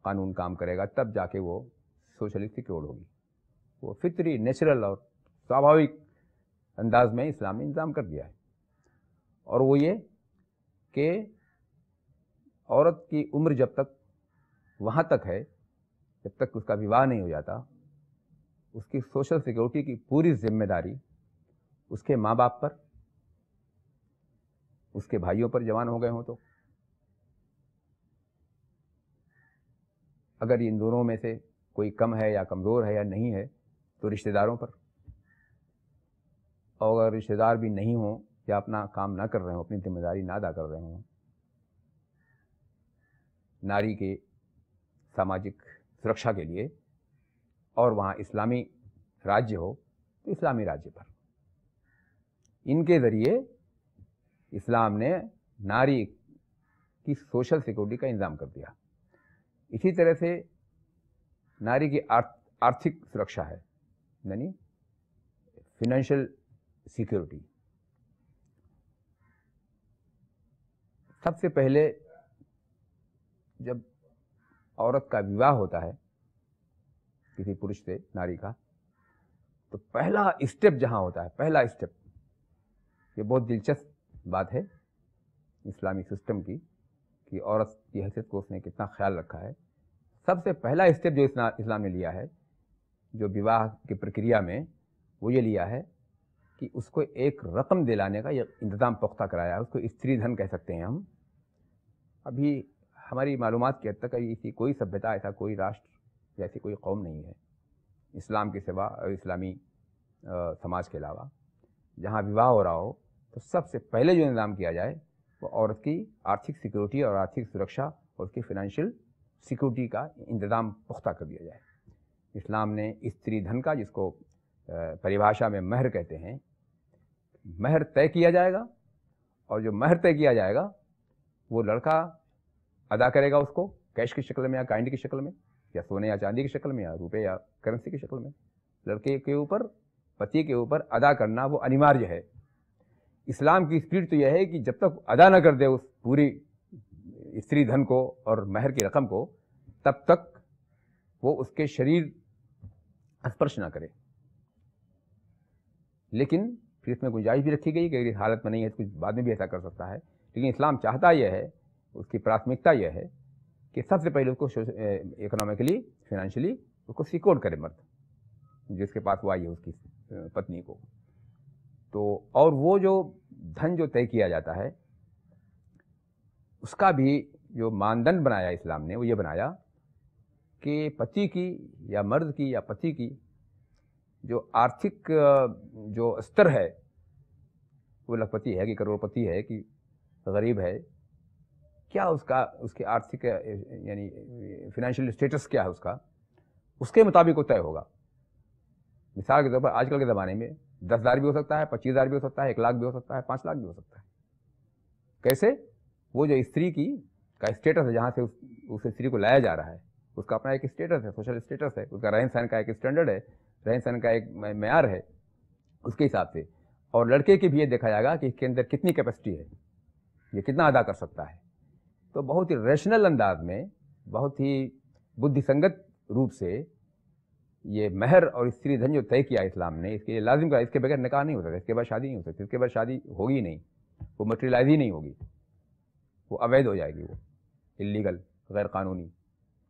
कानून काम करेगा तब जाके वो सोशली सिक्योर होगी वो फितरी नेचुरल और स्वाभाविक अंदाज में इस्लाम ने इंतजाम कर दिया है और वो ये कि औरत की उम्र जब तक वहाँ तक है जब तक उसका विवाह नहीं हो जाता उसकी सोशल सिक्योरिटी की पूरी जिम्मेदारी उसके माँ बाप पर उसके भाइयों पर जवान हो गए हों तो अगर इन दोनों में से कोई कम है या कमज़ोर है या नहीं है तो रिश्तेदारों पर और अगर रिश्तेदार भी नहीं हों या अपना काम ना कर रहे हो अपनी जिम्मेदारी ना अदा कर रहे हो नारी के सामाजिक सुरक्षा के लिए और वहाँ इस्लामी राज्य हो तो इस्लामी राज्य पर इनके ज़रिए इस्लाम ने नारी की सोशल सिक्योरिटी का इंतज़ाम कर दिया इसी तरह से नारी की आर्थिक सुरक्षा है यानी फिनेंशियल सिक्योरिटी सबसे पहले जब औरत का विवाह होता है किसी पुरुष से नारी का तो पहला स्टेप जहाँ होता है पहला स्टेप ये बहुत दिलचस्प बात है इस्लामिक सिस्टम की कि औरत की हैसियत को उसने कितना ख्याल रखा है सबसे पहला स्टेप जो इस्लाम ने लिया है जो विवाह की प्रक्रिया में वो ये लिया है कि उसको एक रकम दिलाने का ये इंतज़ाम पुख्ता कराया है उसको स्त्री धन कह सकते हैं हम अभी हमारी मालूम के हद तक ऐसी कोई सभ्यता ऐसा कोई राष्ट्र जैसी ऐसी कोई कौम नहीं है इस्लाम के सिवा इस्लामी आ, समाज के अलावा जहाँ विवाह हो रहा हो तो सबसे पहले जो इंतजाम किया जाए वो औरत की आर्थिक सिक्योरिटी और आर्थिक सुरक्षा और उसकी फिनंशियल सिक्योरिटी का इंतज़ाम पुख्ता कर दिया जाए इस्लाम ने स्त्री धन का जिसको परिभाषा में महर कहते हैं महर तय किया जाएगा और जो महर तय किया जाएगा वो लड़का अदा करेगा उसको कैश की शक्ल में या काइंड की शक्ल में या सोने या चांदी की शक्ल में या रुपये या करेंसी की शक्ल में लड़के के ऊपर पति के ऊपर अदा करना वो अनिवार्य है इस्लाम की स्पीड तो यह है कि जब तक अदा ना कर दे उस पूरी स्त्री धन को और महर की रकम को तब तक वो उसके शरीर स्पर्श ना करे लेकिन फिर इसमें गुंजाइश भी रखी गई कि अगर इस हालत में नहीं है तो कुछ बाद में भी ऐसा कर सकता है लेकिन इस्लाम चाहता यह है उसकी प्राथमिकता यह है कि सबसे पहले उसको इकोनॉमिकली फिनेंशियली उसको सिक्योर करे मर्द जिसके पास वो आई है उसकी पत्नी को तो और वो जो धन जो तय किया जाता है उसका भी जो मानदंड बनाया इस्लाम ने वो ये बनाया कि पति की या मर्द की या पति की जो आर्थिक जो स्तर है वो लखपति है कि करोड़पति है कि गरीब है क्या उसका उसकी आर्थिक यानी फिनेंशियल स्टेटस क्या है उसका उसके मुताबिक वो तय होगा मिसाल के तौर पर आजकल के ज़माने में दस हज़ार भी हो सकता है पच्चीस हज़ार भी हो सकता है एक लाख भी हो सकता है पाँच लाख भी हो सकता है कैसे वो जो स्त्री की का स्टेटस है जहाँ से उस उस स्त्री को लाया जा रहा है उसका अपना एक स्टेटस है सोशल स्टेटस है उसका रहन सहन का एक स्टैंडर्ड है रहन सहन का एक मैार है उसके हिसाब से और लड़के की भी ये देखा जाएगा कि इसके अंदर कितनी कैपेसिटी है ये कितना अदा कर सकता है तो बहुत ही रेशनल अंदाज में बहुत ही बुद्धिसंगत रूप से ये महर और स्त्री धन जो तय किया इस्लाम ने इसके लिए लाजिम कहा इसके बगैर निकाह नहीं हो सकता इसके बाद शादी नहीं हो सकती इसके बाद शादी होगी नहीं वो मटेरियलाइज ही नहीं होगी वो अवैध हो जाएगी वो इलीगल गैर कानूनी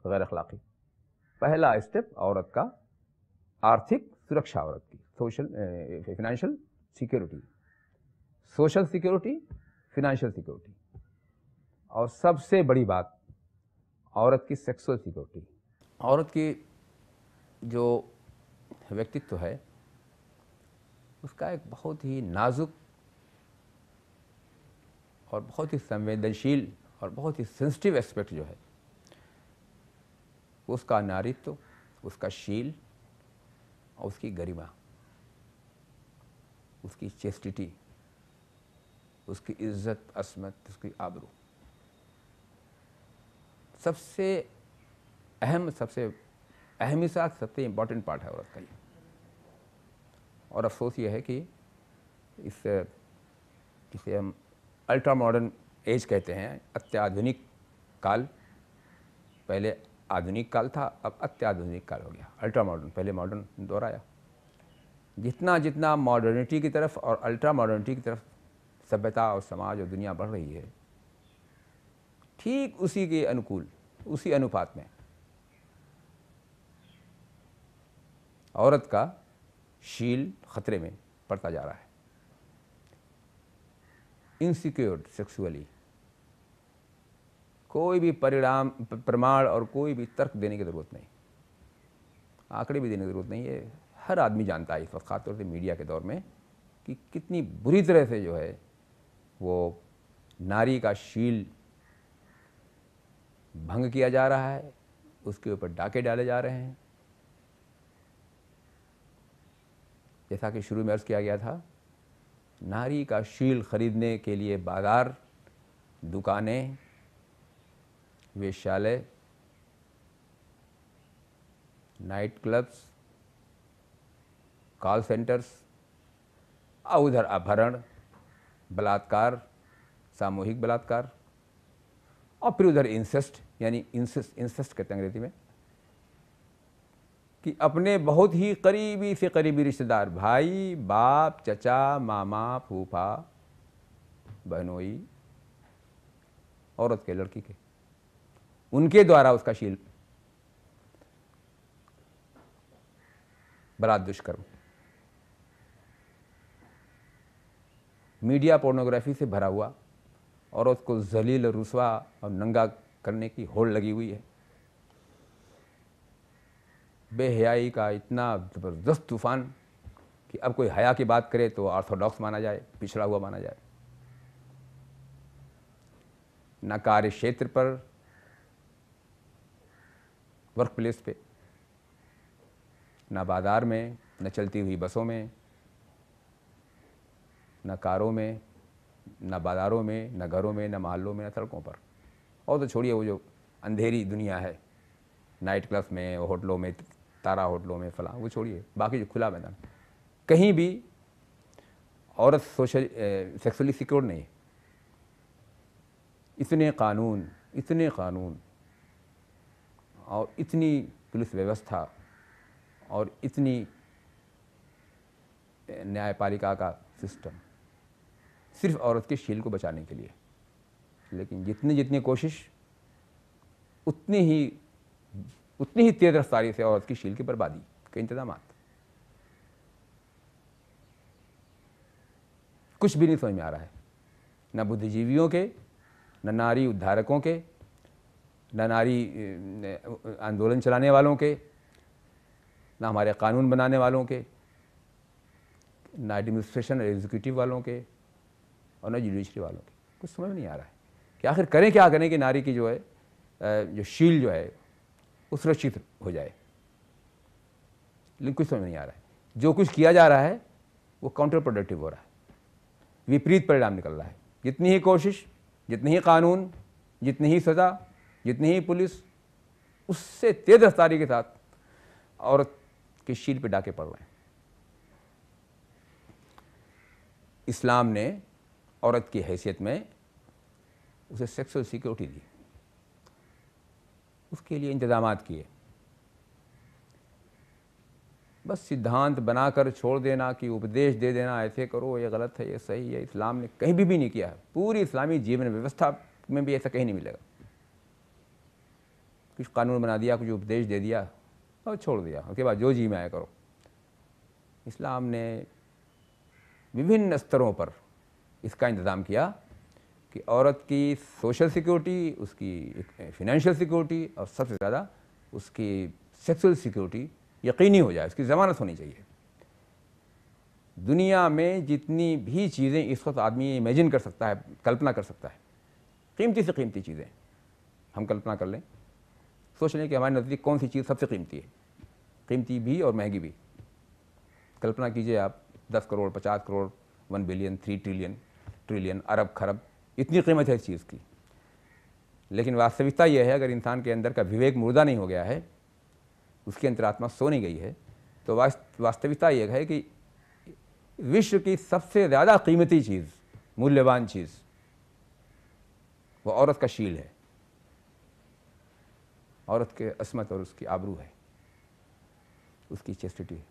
गैर अखलाक़ी पहला स्टेप औरत का आर्थिक सुरक्षा औरत की social financial security social security financial security और सबसे बड़ी बात औरत की सेक्सुअल सिक्योरिटी औरत की जो व्यक्तित्व है उसका एक बहुत ही नाजुक और बहुत ही संवेदनशील और बहुत ही सेंसिटिव एस्पेक्ट जो है उसका नारित्व उसका शील और उसकी गरिमा उसकी चेस्टिटी उसकी इज्जत असमत उसकी आबरू सबसे अहम सबसे अहम हिस्सा सबसे इम्पॉर्टेंट पार्ट है औरत का ये और अफसोस ये है कि इस जिसे हम अल्ट्रा मॉडर्न एज कहते हैं अत्याधुनिक काल पहले आधुनिक काल था अब अत्याधुनिक काल हो गया अल्ट्रा मॉडर्न पहले मॉडर्न दौर आया जितना जितना मॉडर्निटी की तरफ और अल्ट्रा मॉडर्निटी की तरफ सभ्यता और समाज और दुनिया बढ़ रही है ठीक उसी के अनुकूल उसी अनुपात में औरत का शील खतरे में पड़ता जा रहा है इनसिक्योर सेक्सुअली कोई भी परिणाम प्रमाण और कोई भी तर्क देने की ज़रूरत नहीं आंकड़े भी देने की ज़रूरत नहीं है हर आदमी जानता है इस वक्त खासतौर से मीडिया के दौर में कि कितनी बुरी तरह से जो है वो नारी का शील भंग किया जा रहा है उसके ऊपर डाके डाले जा रहे हैं जैसा कि शुरू में अर्ज़ किया गया था नारी का शील खरीदने के लिए बाजार दुकानें वेशालय नाइट क्लब्स कॉल सेंटर्स और उधर अपहरण बलात्कार सामूहिक बलात्कार और फिर उधर इंसेस्ट यानी इंसेस्ट इंसेस्ट कहते हैं अंग्रेजी में कि अपने बहुत ही करीबी से करीबी रिश्तेदार भाई बाप चचा मामा फूफा बहनोई औरत के लड़की के उनके द्वारा उसका शील बरात दुष्कर्म मीडिया पोर्नोग्राफी से भरा हुआ और उसको जलील रुसवा और नंगा करने की होड़ लगी हुई है बेहयाई का इतना ज़बरदस्त तूफ़ान कि अब कोई हया की बात करे तो आर्थोडॉक्स माना जाए पिछड़ा हुआ माना जाए न कार्य क्षेत्र पर वर्क प्लेस पे ना बाज़ार में न चलती हुई बसों में न कारों में न बाज़ारों में न घरों में न मोहल्लों में न सड़कों पर और तो छोड़िए वो जो अंधेरी दुनिया है नाइट क्लब में होटलों में तारा होटलों में फला वो छोड़िए बाकी जो खुला मैदान कहीं भी औरत सोशल सेक्सुअली सिक्योर नहीं है इतने कानून इतने कानून और इतनी पुलिस व्यवस्था और इतनी न्यायपालिका का सिस्टम सिर्फ औरत के शील को बचाने के लिए लेकिन जितनी जितनी कोशिश उतनी ही उतनी ही तेज़ रफ्तारी से औरत की शील की बर्बादी के इंतजाम कुछ भी नहीं समझ में आ रहा है न बुद्धिजीवियों के न नारी उद्धारकों के न नारी आंदोलन चलाने वालों के न हमारे कानून बनाने वालों के ना एडमिनिस्ट्रेशन एग्जीक्यूटिव वालों के और न जुडिशरी वालों के कुछ समझ नहीं आ रहा है कि आखिर करें क्या करें कि नारी की जो है जो शील जो है वो सुरक्षित हो जाए लेकिन कुछ समझ नहीं आ रहा है जो कुछ किया जा रहा है वो काउंटर प्रोडक्टिव हो रहा है विपरीत परिणाम निकल रहा है जितनी ही कोशिश जितनी ही कानून जितनी ही सज़ा जितनी ही पुलिस उससे तेज रफ्तारी के साथ औरत के शील पे डाके पड़ रहे हैं इस्लाम ने औरत की हैसियत में उसे सेक्सुअल सिक्योरिटी दी उसके लिए इंतजाम किए बस सिद्धांत बनाकर छोड़ देना कि उपदेश दे देना ऐसे करो ये गलत है ये सही है इस्लाम ने कहीं भी, भी नहीं किया पूरी इस्लामी जीवन व्यवस्था में भी ऐसा कहीं नहीं मिलेगा कुछ कानून बना दिया कुछ उपदेश दे दिया और छोड़ दिया उसके बाद जो जी में आया करो इस्लाम ने विभिन्न स्तरों पर इसका इंतज़ाम किया कि औरत की सोशल सिक्योरिटी उसकी फिनेंशियल सिक्योरिटी और सबसे ज़्यादा उसकी सेक्सुअल सिक्योरिटी यकीनी हो जाए उसकी ज़मानत होनी चाहिए दुनिया में जितनी भी चीज़ें इस वक्त आदमी इमेजिन कर सकता है कल्पना कर सकता है कीमती से कीमती चीज़ें हम कल्पना कर लें सोच लें कि हमारे नज़दीक कौन सी चीज़ सबसे कीमती है कीमती भी और महंगी भी कल्पना कीजिए आप दस करोड़ पचास crore one billion three trillion trillion अरब खरब इतनी कीमत है इस चीज़ की लेकिन वास्तविकता यह है अगर इंसान के अंदर का विवेक मुर्दा नहीं हो गया है उसकी अंतरात्मा सो नहीं गई है तो वास्तविकता यह है कि विश्व की सबसे ज़्यादा कीमती चीज़ मूल्यवान चीज़ वो औरत का शील है औरत के असमत और उसकी आबरू है उसकी चेस्टिटी है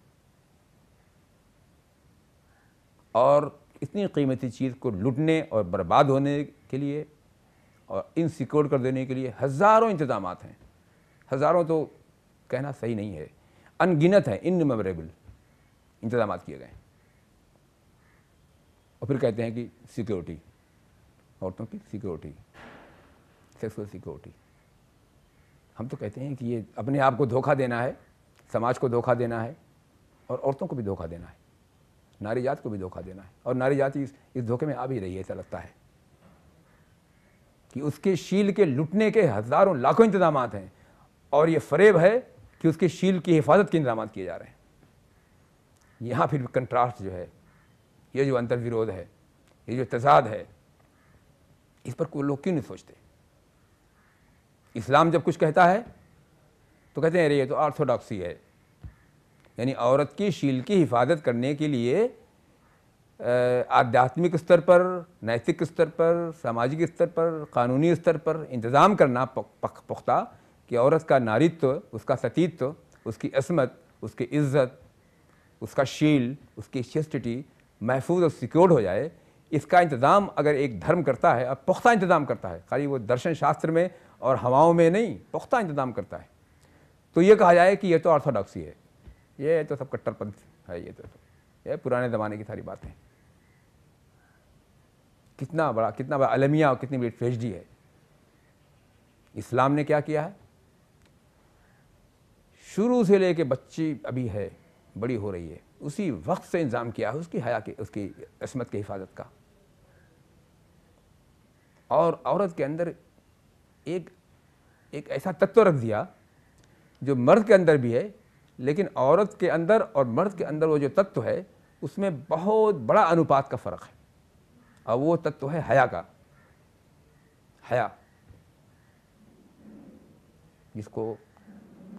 और इतनी कीमती चीज़ को लुटने और बर्बाद होने के लिए और इनसिक्योर कर देने के लिए हज़ारों इंतजाम हैं हज़ारों तो कहना सही नहीं है अनगिनत हैं इन मेमोरेबल इंतजाम किए गए और फिर कहते हैं कि सिक्योरिटी औरतों की सिक्योरिटी सेक्सुअल सिक्योरिटी हम तो कहते हैं कि ये अपने आप को धोखा देना है समाज को धोखा देना है और औरतों को भी धोखा देना है नारी जात को भी धोखा देना है और नारी जाति इस, इस धोखे में आ भी रही है ऐसा लगता है कि उसके शील के लुटने के हज़ारों लाखों इंतजाम हैं और ये फरेब है कि उसके शील की हिफाजत के इंतजाम किए जा रहे हैं यहाँ फिर कंट्रास्ट जो है ये जो अंतर विरोध है ये जो तजाद है इस पर कोई लोग क्यों नहीं सोचते इस्लाम जब कुछ कहता है तो कहते हैं अरे ये तो ऑर्थोडॉक्सी है यानी औरत की शील की हिफाजत करने के लिए आध्यात्मिक स्तर पर नैतिक स्तर पर सामाजिक स्तर पर कानूनी स्तर पर इंतज़ाम करना पुख्ता कि औरत का नारित्व उसका सतीत्व उसकी असमत उसकी इज्जत उसका शील उसकी चेस्टिटी महफूज और सिक्योर्ड हो जाए इसका इंतज़ाम अगर एक धर्म करता है अब पुख्ता इंतज़ाम करता है खाली वो दर्शन शास्त्र में और हवाओं में नहीं पुख्ता इंतज़ाम करता है तो ये कहा जाए कि यह तो ऑर्थोडॉक्सी है ये तो सब कट्टरपंथ है ये तो सब ये पुराने ज़माने की सारी बातें कितना बड़ा कितना बड़ा अलमिया और कितनी बड़ी ट्रेजडी है इस्लाम ने क्या किया है शुरू से लेके बच्ची अभी है बड़ी हो रही है उसी वक्त से इंतज़ाम किया है उसकी हया के उसकी असमत की हिफाजत का और औरत के अंदर एक एक ऐसा तत्व रख दिया जो मर्द के अंदर भी है लेकिन औरत के अंदर और मर्द के अंदर वो जो तत्व है उसमें बहुत बड़ा अनुपात का फ़र्क है और वो तत्व है हया का हया जिसको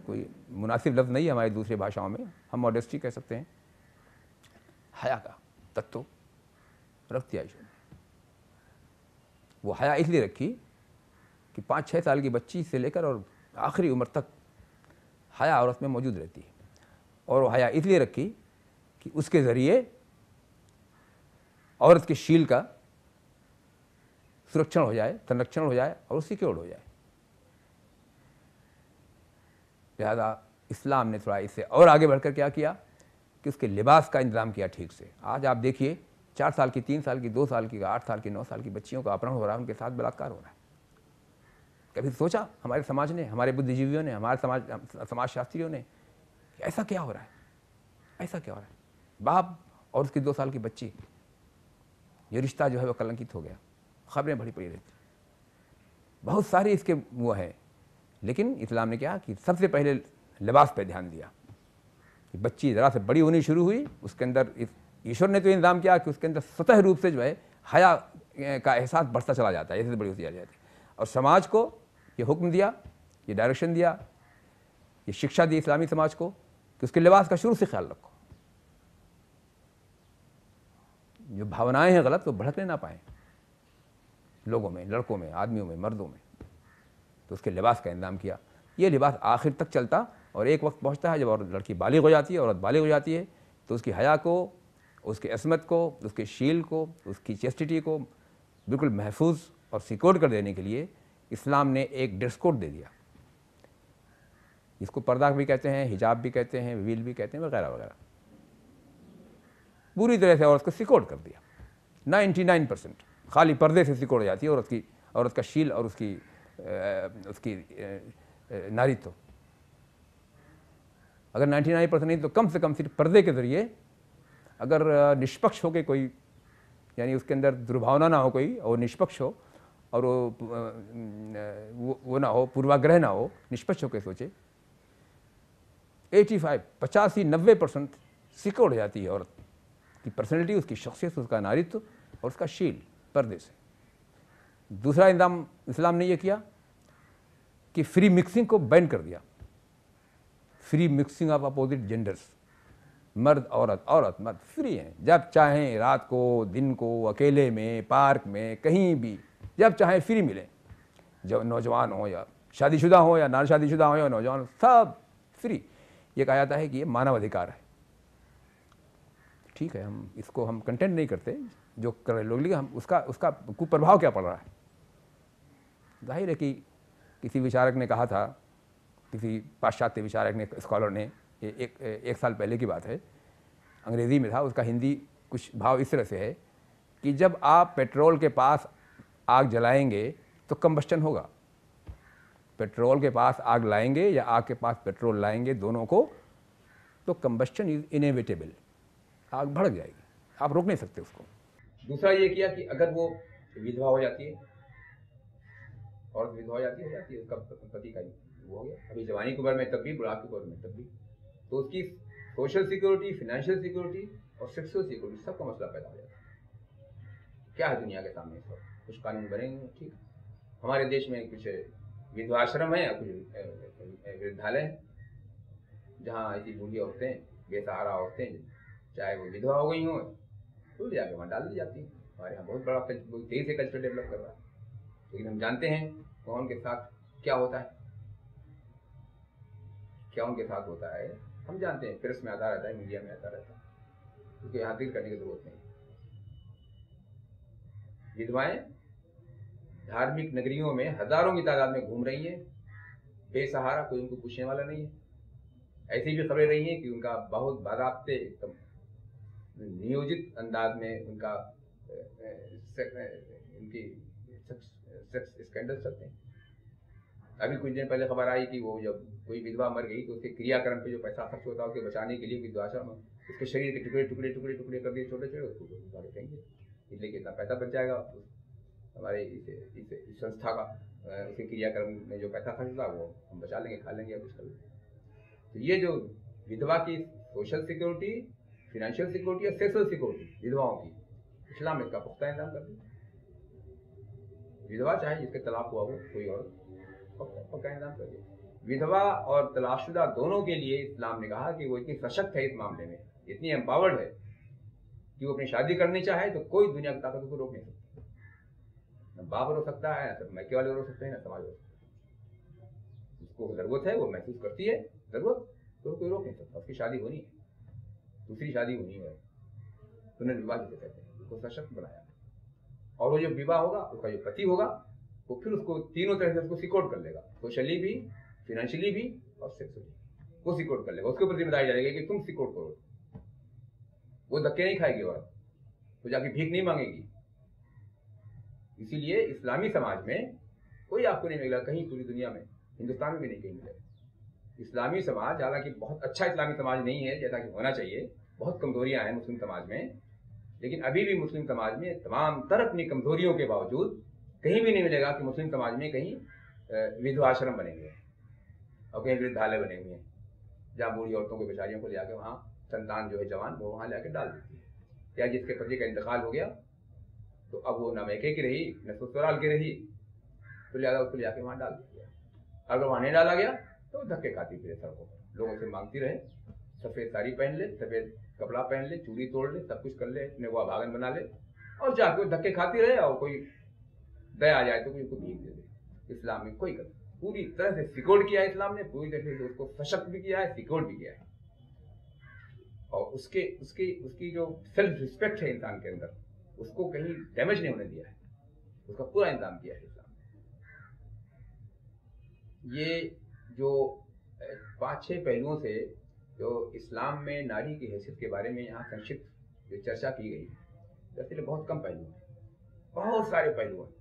कोई मुनासिब लफ्ज़ नहीं है हमारी दूसरी भाषाओं में हम मॉडेस्टी कह सकते हैं हया का तत्व रख दिया वो हया इसलिए रखी कि पाँच छः साल की बच्ची से लेकर और आखिरी उम्र तक हया औरत में मौजूद रहती है और वो हया इसलिए रखी कि उसके ज़रिए औरत के शील का सुरक्षण हो जाए संरक्षण हो जाए और सिक्योर्ड हो जाए लिहाजा इस्लाम ने थोड़ा इससे और आगे बढ़कर क्या किया कि उसके लिबास का इंतज़ाम किया ठीक से आज आप देखिए चार साल की तीन साल की दो साल की आठ साल की नौ साल की बच्चियों का अपहरण हो रहा है उनके साथ बलात्कार हो रहा है कभी सोचा हमारे समाज ने हमारे बुद्धिजीवियों ने हमारे समाज समाज शास्त्रियों ने ऐसा क्या हो रहा है ऐसा क्या हो रहा है बाप और उसकी दो साल की बच्ची ये रिश्ता जो है वो कलंकित हो गया खबरें भरी पड़ी रहती बहुत सारे इसके वो हैं लेकिन इस्लाम ने क्या कि सबसे पहले लिबास पर ध्यान दिया कि बच्ची ज़रा से बड़ी होनी शुरू हुई उसके अंदर ईश्वर ने तो इंतजाम किया कि उसके अंदर स्वतः रूप से जो है हया का एहसास बढ़ता चला जाता है ऐसे बड़ी होती जाती है और समाज को ये हुक्म दिया ये डायरेक्शन दिया ये शिक्षा दी इस्लामी समाज को कि उसके लिबास का शुरू से ख्याल रखो जो भावनाएं हैं गलत वो भड़कने ना पाए लोगों में लड़कों में आदमियों में मर्दों में तो उसके लिबास का इंतजाम किया ये लिबास आखिर तक चलता और एक वक्त पहुंचता है जब और लड़की बालिग हो जाती है औरत बालिग हो जाती है तो उसकी हया को उसके असमत को उसके शील को उसकी चेस्टिटी को बिल्कुल महफूज और सिक्योर कर देने के लिए इस्लाम ने एक ड्रेस कोड दे दिया इसको पर्दा भी कहते हैं हिजाब भी कहते हैं वील भी कहते हैं वगैरह वगैरह पूरी तरह से औरत को सिकोड़ कर दिया 99 परसेंट खाली पर्दे से सिकोड़ जाती है औरत की औरत का शील और उसकी आ, उसकी तो अगर 99 परसेंट नहीं तो कम से कम सिर्फ पर्दे के ज़रिए अगर निष्पक्ष हो के कोई यानी उसके अंदर दुर्भावना ना हो कोई और निष्पक्ष हो और वो वो, वो ना हो पूर्वाग्रह ना हो निष्पक्ष होकर सोचे 85 फाइव पचासी नब्बे परसेंट सिक्योर्ड हो जाती है औरत की पर्सनैलिटी उसकी शख्सियत उसका नारित्व और उसका शील पर्दे से दूसरा इंतजाम इस्लाम ने यह किया कि फ्री मिक्सिंग को बैन कर दिया free mixing of opposite genders मर्द औरत औरत मर्द फ्री हैं जब चाहें रात को दिन को अकेले में पार्क में कहीं भी जब चाहे फ्री मिले जब नौजवान हो या शादीशुदा हो या नान शादीशुदा हो या नौजवान सब फ्री ये कहा जाता है कि ये मानव अधिकार है ठीक है हम इसको हम कंटेंट नहीं करते जो कर रहे लोग लेकिन हम उसका उसका कुप्रभाव क्या पड़ रहा है जाहिर है कि किसी विचारक ने कहा था किसी पाश्चात्य विचारक ने स्कॉलर ने ये एक एक साल पहले की बात है अंग्रेज़ी में था उसका हिंदी कुछ भाव इस तरह से है कि जब आप पेट्रोल के पास आग जलाएंगे तो कम्बस्टन होगा पेट्रोल के पास आग लाएंगे या आग के पास पेट्रोल लाएंगे दोनों को तो कम्बस्टन इज इनेविटेबल आग भड़क जाएगी आप रोक नहीं सकते उसको दूसरा ये किया कि अगर वो विधवा हो जाती है और विधवा हो जाती है जाती है उसका पति का वो हो गया अभी जवानी की उम्र में तब भी बुढ़ाप की उम्र में तब भी तो उसकी सोशल सिक्योरिटी फाइनेंशियल सिक्योरिटी और सेक्सुअल सिक्योरिटी सबका मसला पैदा हो जाता है क्या है दुनिया के सामने इस वक्त कुछ कानून बनेंगे ठीक हमारे देश में कुछ विधवाश्रम है या कुछ वृद्धालय है जहाँ ऐसी बूढ़ी औरतें बेसहारा औरतें चाहे वो विधवा हो गई हों तो जाके वहाँ डाल दी जाती है हमारे यहाँ बहुत बड़ा तेजी से कल्चर डेवलप कर रहा है लेकिन हम जानते हैं कौन के साथ क्या होता है क्या उनके साथ होता है हम जानते हैं प्रेस में आता रहता है मीडिया में आता रहता है उसको यहाँ दिल करने की जरूरत नहीं विधवाएं धार्मिक नगरियों में हजारों की तादाद में घूम रही है बेसहारा कोई उनको पूछने वाला नहीं है ऐसी भी खबरें रही हैं कि उनका बहुत बाबते एकदम नियोजित अंदाज में उनका उनकी सेक्स स्कैंडल चलते हैं अभी कुछ दिन पहले खबर आई कि वो जब कोई विधवा मर गई तो उसके क्रियाकरण पे जो पैसा खर्च होता है उसे बचाने के लिए कोई उसके शरीर के टुकड़े टुकड़े टुकड़े टुकड़े कर दिए छोटे छोटे उसको कहेंगे इसलिए कितना पैसा बच जाएगा हमारे इस इस, इस संस्था का इसके क्रियाक्रम में जो पैसा खर्च हुआ वो हम बचा लेंगे खा लेंगे या कुछ कर लेंगे तो ये जो विधवा की सोशल सिक्योरिटी फिनेंशियल सिक्योरिटी या सेक्सुअल सिक्योरिटी विधवाओं की इस्लाम इसका पुख्ता इंतजाम कर दिया विधवा चाहे जिसके तलाक हुआ हो कोई और पक्का इंतजाम कर दिया विधवा और तलाशुदा दोनों के लिए इस्लाम ने कहा कि वो इतनी सशक्त है इस मामले में इतनी एम्पावर्ड है कि वो अपनी शादी करनी चाहे तो कोई दुनिया की ताकत को रोक नहीं सकती बाप रो सकता है ना तो मैके वाले रो सकते हैं ना समाज रो सकते जिसको जरूरत है वो महसूस करती है जरूरत तो कोई रोक नहीं सकता उसकी शादी होनी है दूसरी शादी होनी है पुनर्विवाह तो जिसे कहते हैं उसको सशक्त बनाया और वो जो विवाह होगा उसका जो पति होगा वो फिर उसको तीनों तरह से उसको सिक्योर कर लेगा सोशली भी फिनेंशियली भी और सेक्सुअली वो सिक्योर कर लेगा उसके ऊपर जिम्मेदारी जाएगी कि तुम सिक्योर करो वो धक्के नहीं खाएगी और वो जाके भीख नहीं मांगेगी इसीलिए इस्लामी समाज में कोई आपको नहीं मिलेगा कहीं पूरी दुनिया में हिंदुस्तान में भी नहीं कहीं मिलेगा इस्लामी समाज हालांकि बहुत अच्छा इस्लामी समाज नहीं है जैसा कि होना चाहिए बहुत कमजोरियां हैं मुस्लिम समाज में लेकिन अभी भी मुस्लिम समाज में तमाम तरह अपनी कमजोरियों के बावजूद कहीं भी नहीं मिलेगा कि मुस्लिम समाज में कहीं विधवाश्रम बने हुए हैं और कहीं वृद्धालय बने हुए हैं जहाँ बूढ़ी औरतों को बेचारियों को लेकर वहाँ संतान जो है जवान वो वहाँ जाकर डाल देती है या जिसके पति का इंतकाल हो गया तो अब वो न मेके की रही न ससुराल की रही तो, तो लिहाजा उसको ले वहाँ डाल दिया अगर वहाँ नहीं डाला गया तो धक्के खाती थी सड़कों पर लोगों से मांगती रहे सफ़ेद साड़ी पहन ले सफ़ेद कपड़ा पहन ले चूड़ी तोड़ ले सब कुछ कर ले अपने वो भागन बना ले और जाके वो धक्के खाती रहे और कोई दया आ जाए तो कोई उसको भीख दे दे इस्लाम में कोई गलत पूरी तरह से सिक्योर किया है इस्लाम ने पूरी तरह से उसको सशक्त भी किया है सिक्योर भी किया है और उसके उसकी उसकी जो सेल्फ रिस्पेक्ट है इंसान के अंदर उसको कहीं डैमेज नहीं होने दिया है उसका पूरा इंतजाम किया है इस्लाम ये जो पाँच छः पहलुओं से जो इस्लाम में नारी की हैसियत के बारे में यहाँ संक्षिप्त जो चर्चा की गई दरअसल तो बहुत कम पहलू हैं बहुत सारे पहलू हैं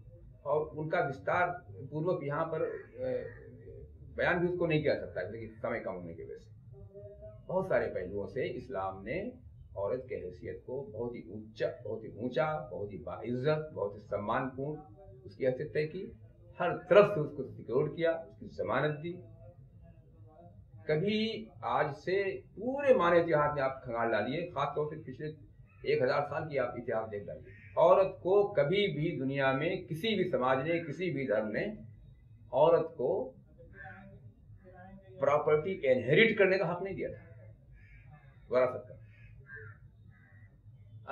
और उनका विस्तार पूर्वक यहाँ पर बयान भी उसको नहीं किया सकता लेकिन समय कम होने की वजह से बहुत सारे पहलुओं से इस्लाम ने औरत के हैसियत को बहुत ही ऊंचा बहुत ही ऊंचा बहुत ही बाइज्जत बहुत ही सम्मानपूर्ण उसकी हैसियत तय की हर तरफ से उसको सिक्योर किया उसकी जमानत दी कभी आज से पूरे मानव इतिहास में आप खंगाल डालिए खासतौर से पिछले एक हजार साल की आप इतिहास देख डालिए औरत को कभी भी दुनिया में किसी भी समाज ने किसी भी धर्म ने औरत को प्रॉपर्टी इनहेरिट करने का हक हाँ नहीं दिया था वरासत का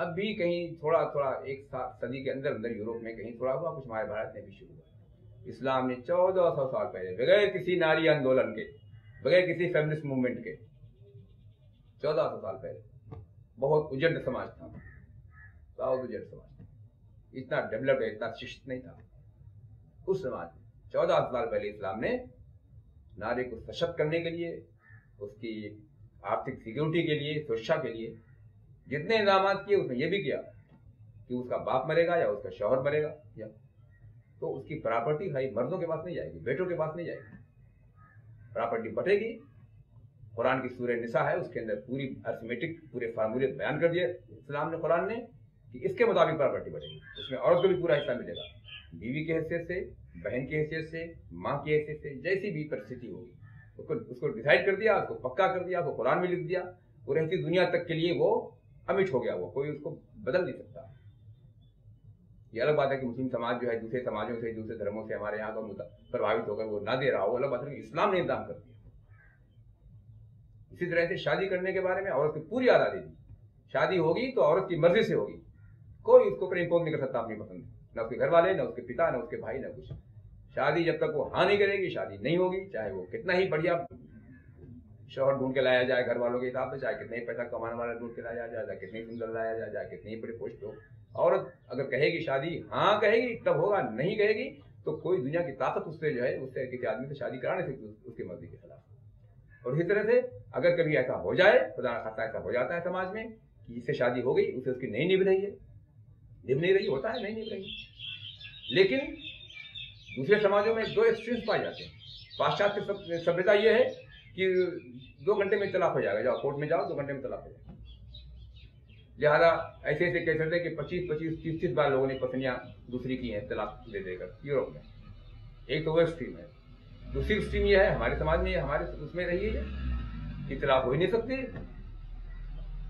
अब भी कहीं थोड़ा थोड़ा एक सदी के अंदर अंदर यूरोप में कहीं थोड़ा हुआ कुछ हमारे भारत में भी शुरू हुआ इस्लाम ने चौदह सौ साल पहले बगैर किसी नारी आंदोलन के बगैर किसी फेमिनिस्ट मूवमेंट के चौदह सौ साल पहले बहुत उजड़ समाज था बहुत उजड़ समाज था इतना डेवलप है इतना शिक्षित नहीं था उस समाज में चौदह साल पहले इस्लाम ने नारी को सशक्त करने के लिए उसकी आर्थिक सिक्योरिटी के लिए सुरक्षा के लिए जितने इंजाम किए उसने ये भी किया कि उसका बाप मरेगा या उसका शौहर मरेगा या तो उसकी प्रॉपर्टी भाई मर्दों के पास नहीं जाएगी बेटों के पास नहीं जाएगी प्रॉपर्टी बटेगी कुरान की सूर्य निशा है उसके अंदर पूरी अर्थमेटिक पूरे फार्मूले बयान कर दिए इस्लाम ने कुरान ने कि इसके मुताबिक प्रॉपर्टी बटेगी उसमें औरत को भी पूरा हिस्सा मिलेगा बीवी के हैसियत से बहन की हैसियत से माँ की हैसियत से जैसी भी परिस्थिति होगी उसको उसको डिसाइड कर दिया उसको पक्का कर दिया उसको कुरान में लिख दिया पूरे रहती दुनिया तक के लिए वो अमिट हो गया वो कोई उसको बदल नहीं सकता ये अलग बात है कि मुस्लिम समाज जो है दूसरे समाजों से दूसरे धर्मों से हमारे यहाँ का तो प्रभावित होकर वो ना दे रहा हो अलग बात है इस्लाम ने इंतजाम कर दिया इसी तरह से शादी करने के बारे में औरत की पूरी आज़ादी दी शादी होगी तो औरत की मर्जी से होगी कोई उसको ऊपर इम्पोज नहीं कर सकता अपनी पसंद न उसके घर वाले न उसके पिता न उसके भाई न कुछ शादी जब तक वो हाँ नहीं करेगी शादी नहीं होगी चाहे वो कितना ही बढ़िया शोहर ढूंढ के लाया जाए घर वालों के हिसाब से चाहे कितने पैसा कमाने वाला ढूंढ के लाया जाए कितने सुंदर लाया जाए चाहे कितनी बड़ी पोस्ट हो औरत अगर कहेगी शादी हाँ कहेगी तब होगा नहीं कहेगी तो कोई दुनिया की ताकत उससे जो है उससे किसी आदमी से शादी कराने सकती उसकी मर्जी के खिलाफ और इसी तरह से अगर कभी ऐसा हो जाए खुदा खासा ऐसा हो जाता है समाज में कि जिससे शादी हो गई उसे उसकी नहीं निभ रही है निभ नहीं रही होता है नहीं निभ रही लेकिन दूसरे समाजों में दो एक्सट्रीम्स पाए जाते हैं पाश्चात्य सभ्यता यह है कि दो घंटे में तलाक हो जाएगा जाओ कोर्ट में जाओ दो घंटे में तलाक हो जाएगा लिहाजा ऐसे ऐसे कह सकते कि पच्चीस पच्चीस तीस तीस बार लोगों ने पत्नियाँ दूसरी की हैं तलाक ले देकर यूरोप में एक तो वो स्ट्रीम है दूसरी स्ट्रीम यह है हमारे समाज में हमारे उसमें रही है कि तलाक हो ही नहीं सकती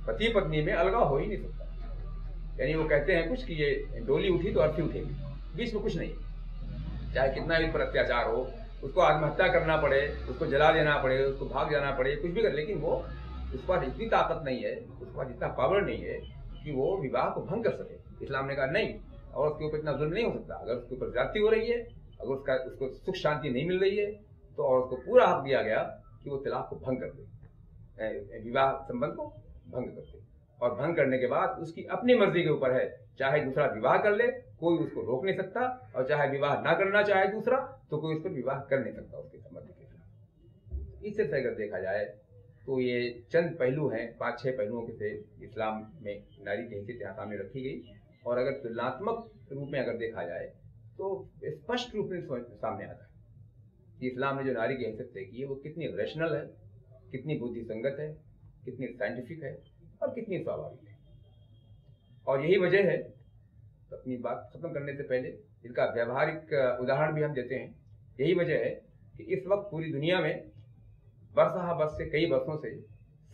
पति पत्नी में अलगा हो ही नहीं सकता यानी वो कहते हैं कुछ कि ये डोली उठी तो अर्थी उठेगी बीच में कुछ नहीं चाहे कितना भी पर अत्याचार हो उसको आत्महत्या करना पड़े उसको जला देना पड़े उसको भाग जाना पड़े कुछ भी कर लेकिन वो उसके पास इतनी ताकत नहीं है उसके पास इतना पावर नहीं है कि वो विवाह को भंग कर सके इस्लाम ने कहा नहीं और उसके ऊपर इतना जुल्म नहीं हो सकता अगर उसके ऊपर जाति हो रही है अगर उसका उसको सुख शांति नहीं मिल रही है तो और उसको पूरा हक दिया गया कि वो तलाक को भंग कर दे विवाह संबंध को भंग कर दे और भंग करने के बाद उसकी अपनी मर्जी के ऊपर है चाहे दूसरा विवाह कर ले कोई उसको रोक नहीं सकता और चाहे विवाह ना करना चाहे दूसरा तो कोई उस पर विवाह कर नहीं सकता उसके संबंध के खिलाफ इससे अगर देखा जाए तो ये चंद पहलू हैं पांच छह पहलुओं के से इस्लाम में नारी की हैसियत यहाँ सामने रखी गई और अगर तुलनात्मक रूप में अगर देखा जाए तो स्पष्ट रूप में सामने आता है कि इस्लाम ने जो नारी की हैसियत तय की है वो कितनी रेशनल है कितनी बुद्धि संगत है कितनी साइंटिफिक है और कितनी स्वाभाविक है और यही वजह है अपनी बात खत्म करने से पहले इसका व्यवहारिक उदाहरण भी हम देते हैं यही वजह है कि इस वक्त पूरी दुनिया में बरसा बस से कई बरसों से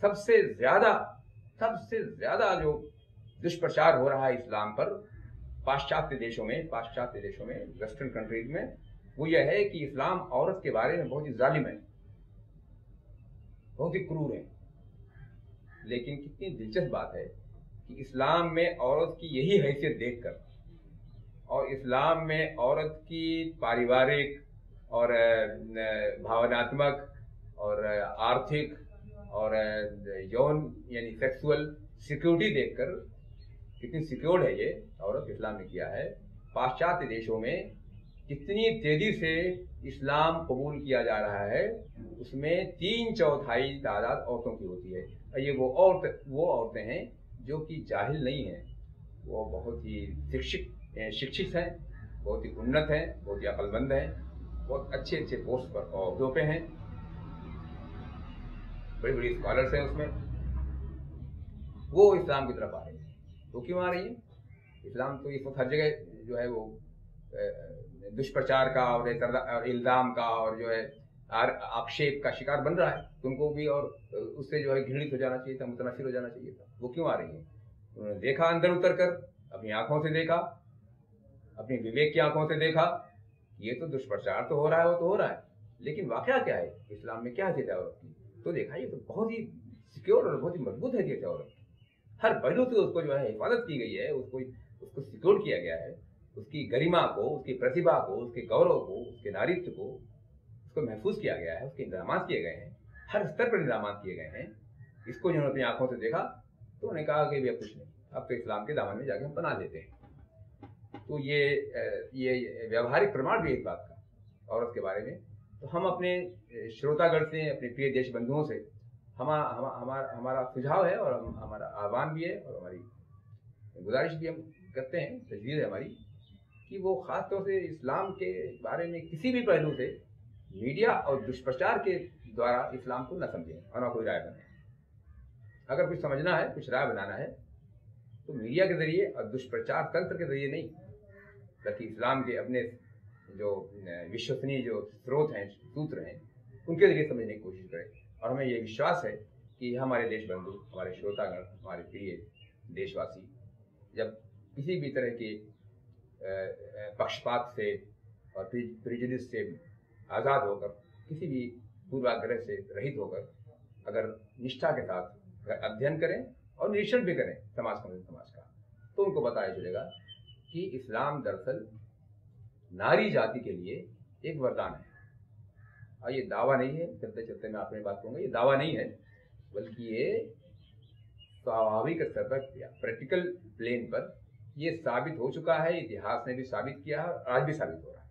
सबसे ज़्यादा सबसे ज़्यादा जो दुष्प्रचार हो रहा है इस्लाम पर पाश्चात्य देशों में पाश्चात्य देशों में वेस्टर्न कंट्रीज में वो यह है कि इस्लाम औरत के बारे में बहुत ही जालिम है बहुत ही क्रूर है लेकिन कितनी दिलचस्प बात है कि इस्लाम में औरत की यही हैसियत देखकर और इस्लाम में औरत की पारिवारिक और भावनात्मक और आर्थिक और यौन यानी सेक्सुअल सिक्योरिटी देखकर कितनी सिक्योर्ड है ये औरत इस्लाम ने किया है पाश्चात्य देशों में कितनी तेजी से इस्लाम कबूल किया जा रहा है उसमें तीन चौथाई तादाद औरतों की होती है और ये वो औरत वो औरतें हैं जो कि जाहिल नहीं हैं वो बहुत ही शिक्षित शिक्षित हैं बहुत ही उन्नत है बहुत ही अकलमंद है बहुत अच्छे अच्छे पोस्ट पर अहदों पर हैं बड़ी बड़ी स्कॉलर्स हैं उसमें वो इस्लाम की तरफ आ रही है तो क्यों आ रही है इस्लाम तो इस वक्त हर जगह जो है वो दुष्प्रचार का और इल्ज़ाम का और जो है आक्षेप का शिकार बन रहा है तुमको तो भी और उससे जो है घृणित हो जाना चाहिए था मुतनाशिर हो जाना चाहिए था वो क्यों आ रही है उन्होंने देखा अंदर उतर कर अपनी आंखों से देखा अपनी विवेक की आंखों से देखा ये तो दुष्प्रचार तो हो रहा है वो तो हो रहा है लेकिन वाकया क्या है इस्लाम में क्या है औरत की तो देखा ये तो बहुत ही सिक्योर और बहुत ही मजबूत हैसियत है औरत हर पहलू से उसको जो है हिफाजत की गई है उसको उसको सिक्योर किया गया है उसकी गरिमा को उसकी प्रतिभा को उसके गौरव को उसके नारित्व को उसको महफूज किया गया है उसके इंतजाम किए गए हैं हर स्तर पर इंतजाम किए गए हैं इसको जिन्होंने अपनी आंखों से देखा तो उन्होंने कहा कि भैया कुछ नहीं अब तो इस्लाम के दामन में जाके हम बना लेते हैं तो ये ये व्यवहारिक प्रमाण भी एक बात का औरत के बारे में तो हम अपने श्रोतागढ़ से अपने प्रिय देश बंधुओं से हमा, हम, हमारा हमारा सुझाव है और हम, हमारा आह्वान भी है और हमारी गुजारिश भी हम करते हैं तजवीज़ है हमारी कि वो खासतौर से इस्लाम के बारे में किसी भी पहलू से मीडिया और दुष्प्रचार के द्वारा इस्लाम को न समझें और ना कोई राय बनाए अगर कुछ समझना है कुछ राय बनाना है तो मीडिया के जरिए और दुष्प्रचार तंत्र के जरिए नहीं बल्कि इस्लाम के अपने जो विश्वसनीय जो स्रोत हैं सूत्र हैं उनके जरिए समझने की कोशिश करें और हमें यह विश्वास है कि हमारे देश बंधु हमारे श्रोतागण हमारे प्रिय देशवासी जब किसी भी तरह के पक्षपात से और प्रिजुडिस से आज़ाद होकर किसी भी पूर्वाग्रह से रहित होकर अगर निष्ठा के साथ अध्ययन करें और निरीक्षण भी करें समाज का समाज का तो उनको बताया चलेगा कि इस्लाम दरअसल नारी जाति के लिए एक वरदान है और हाँ, ये दावा नहीं है चलते चलते मैं आपने बात कहूँगा ये दावा नहीं है बल्कि ये स्वाभाविक स्तर पर प्रैक्टिकल प्लेन पर ये साबित हो चुका है इतिहास ने भी साबित किया है और आज भी साबित हो रहा है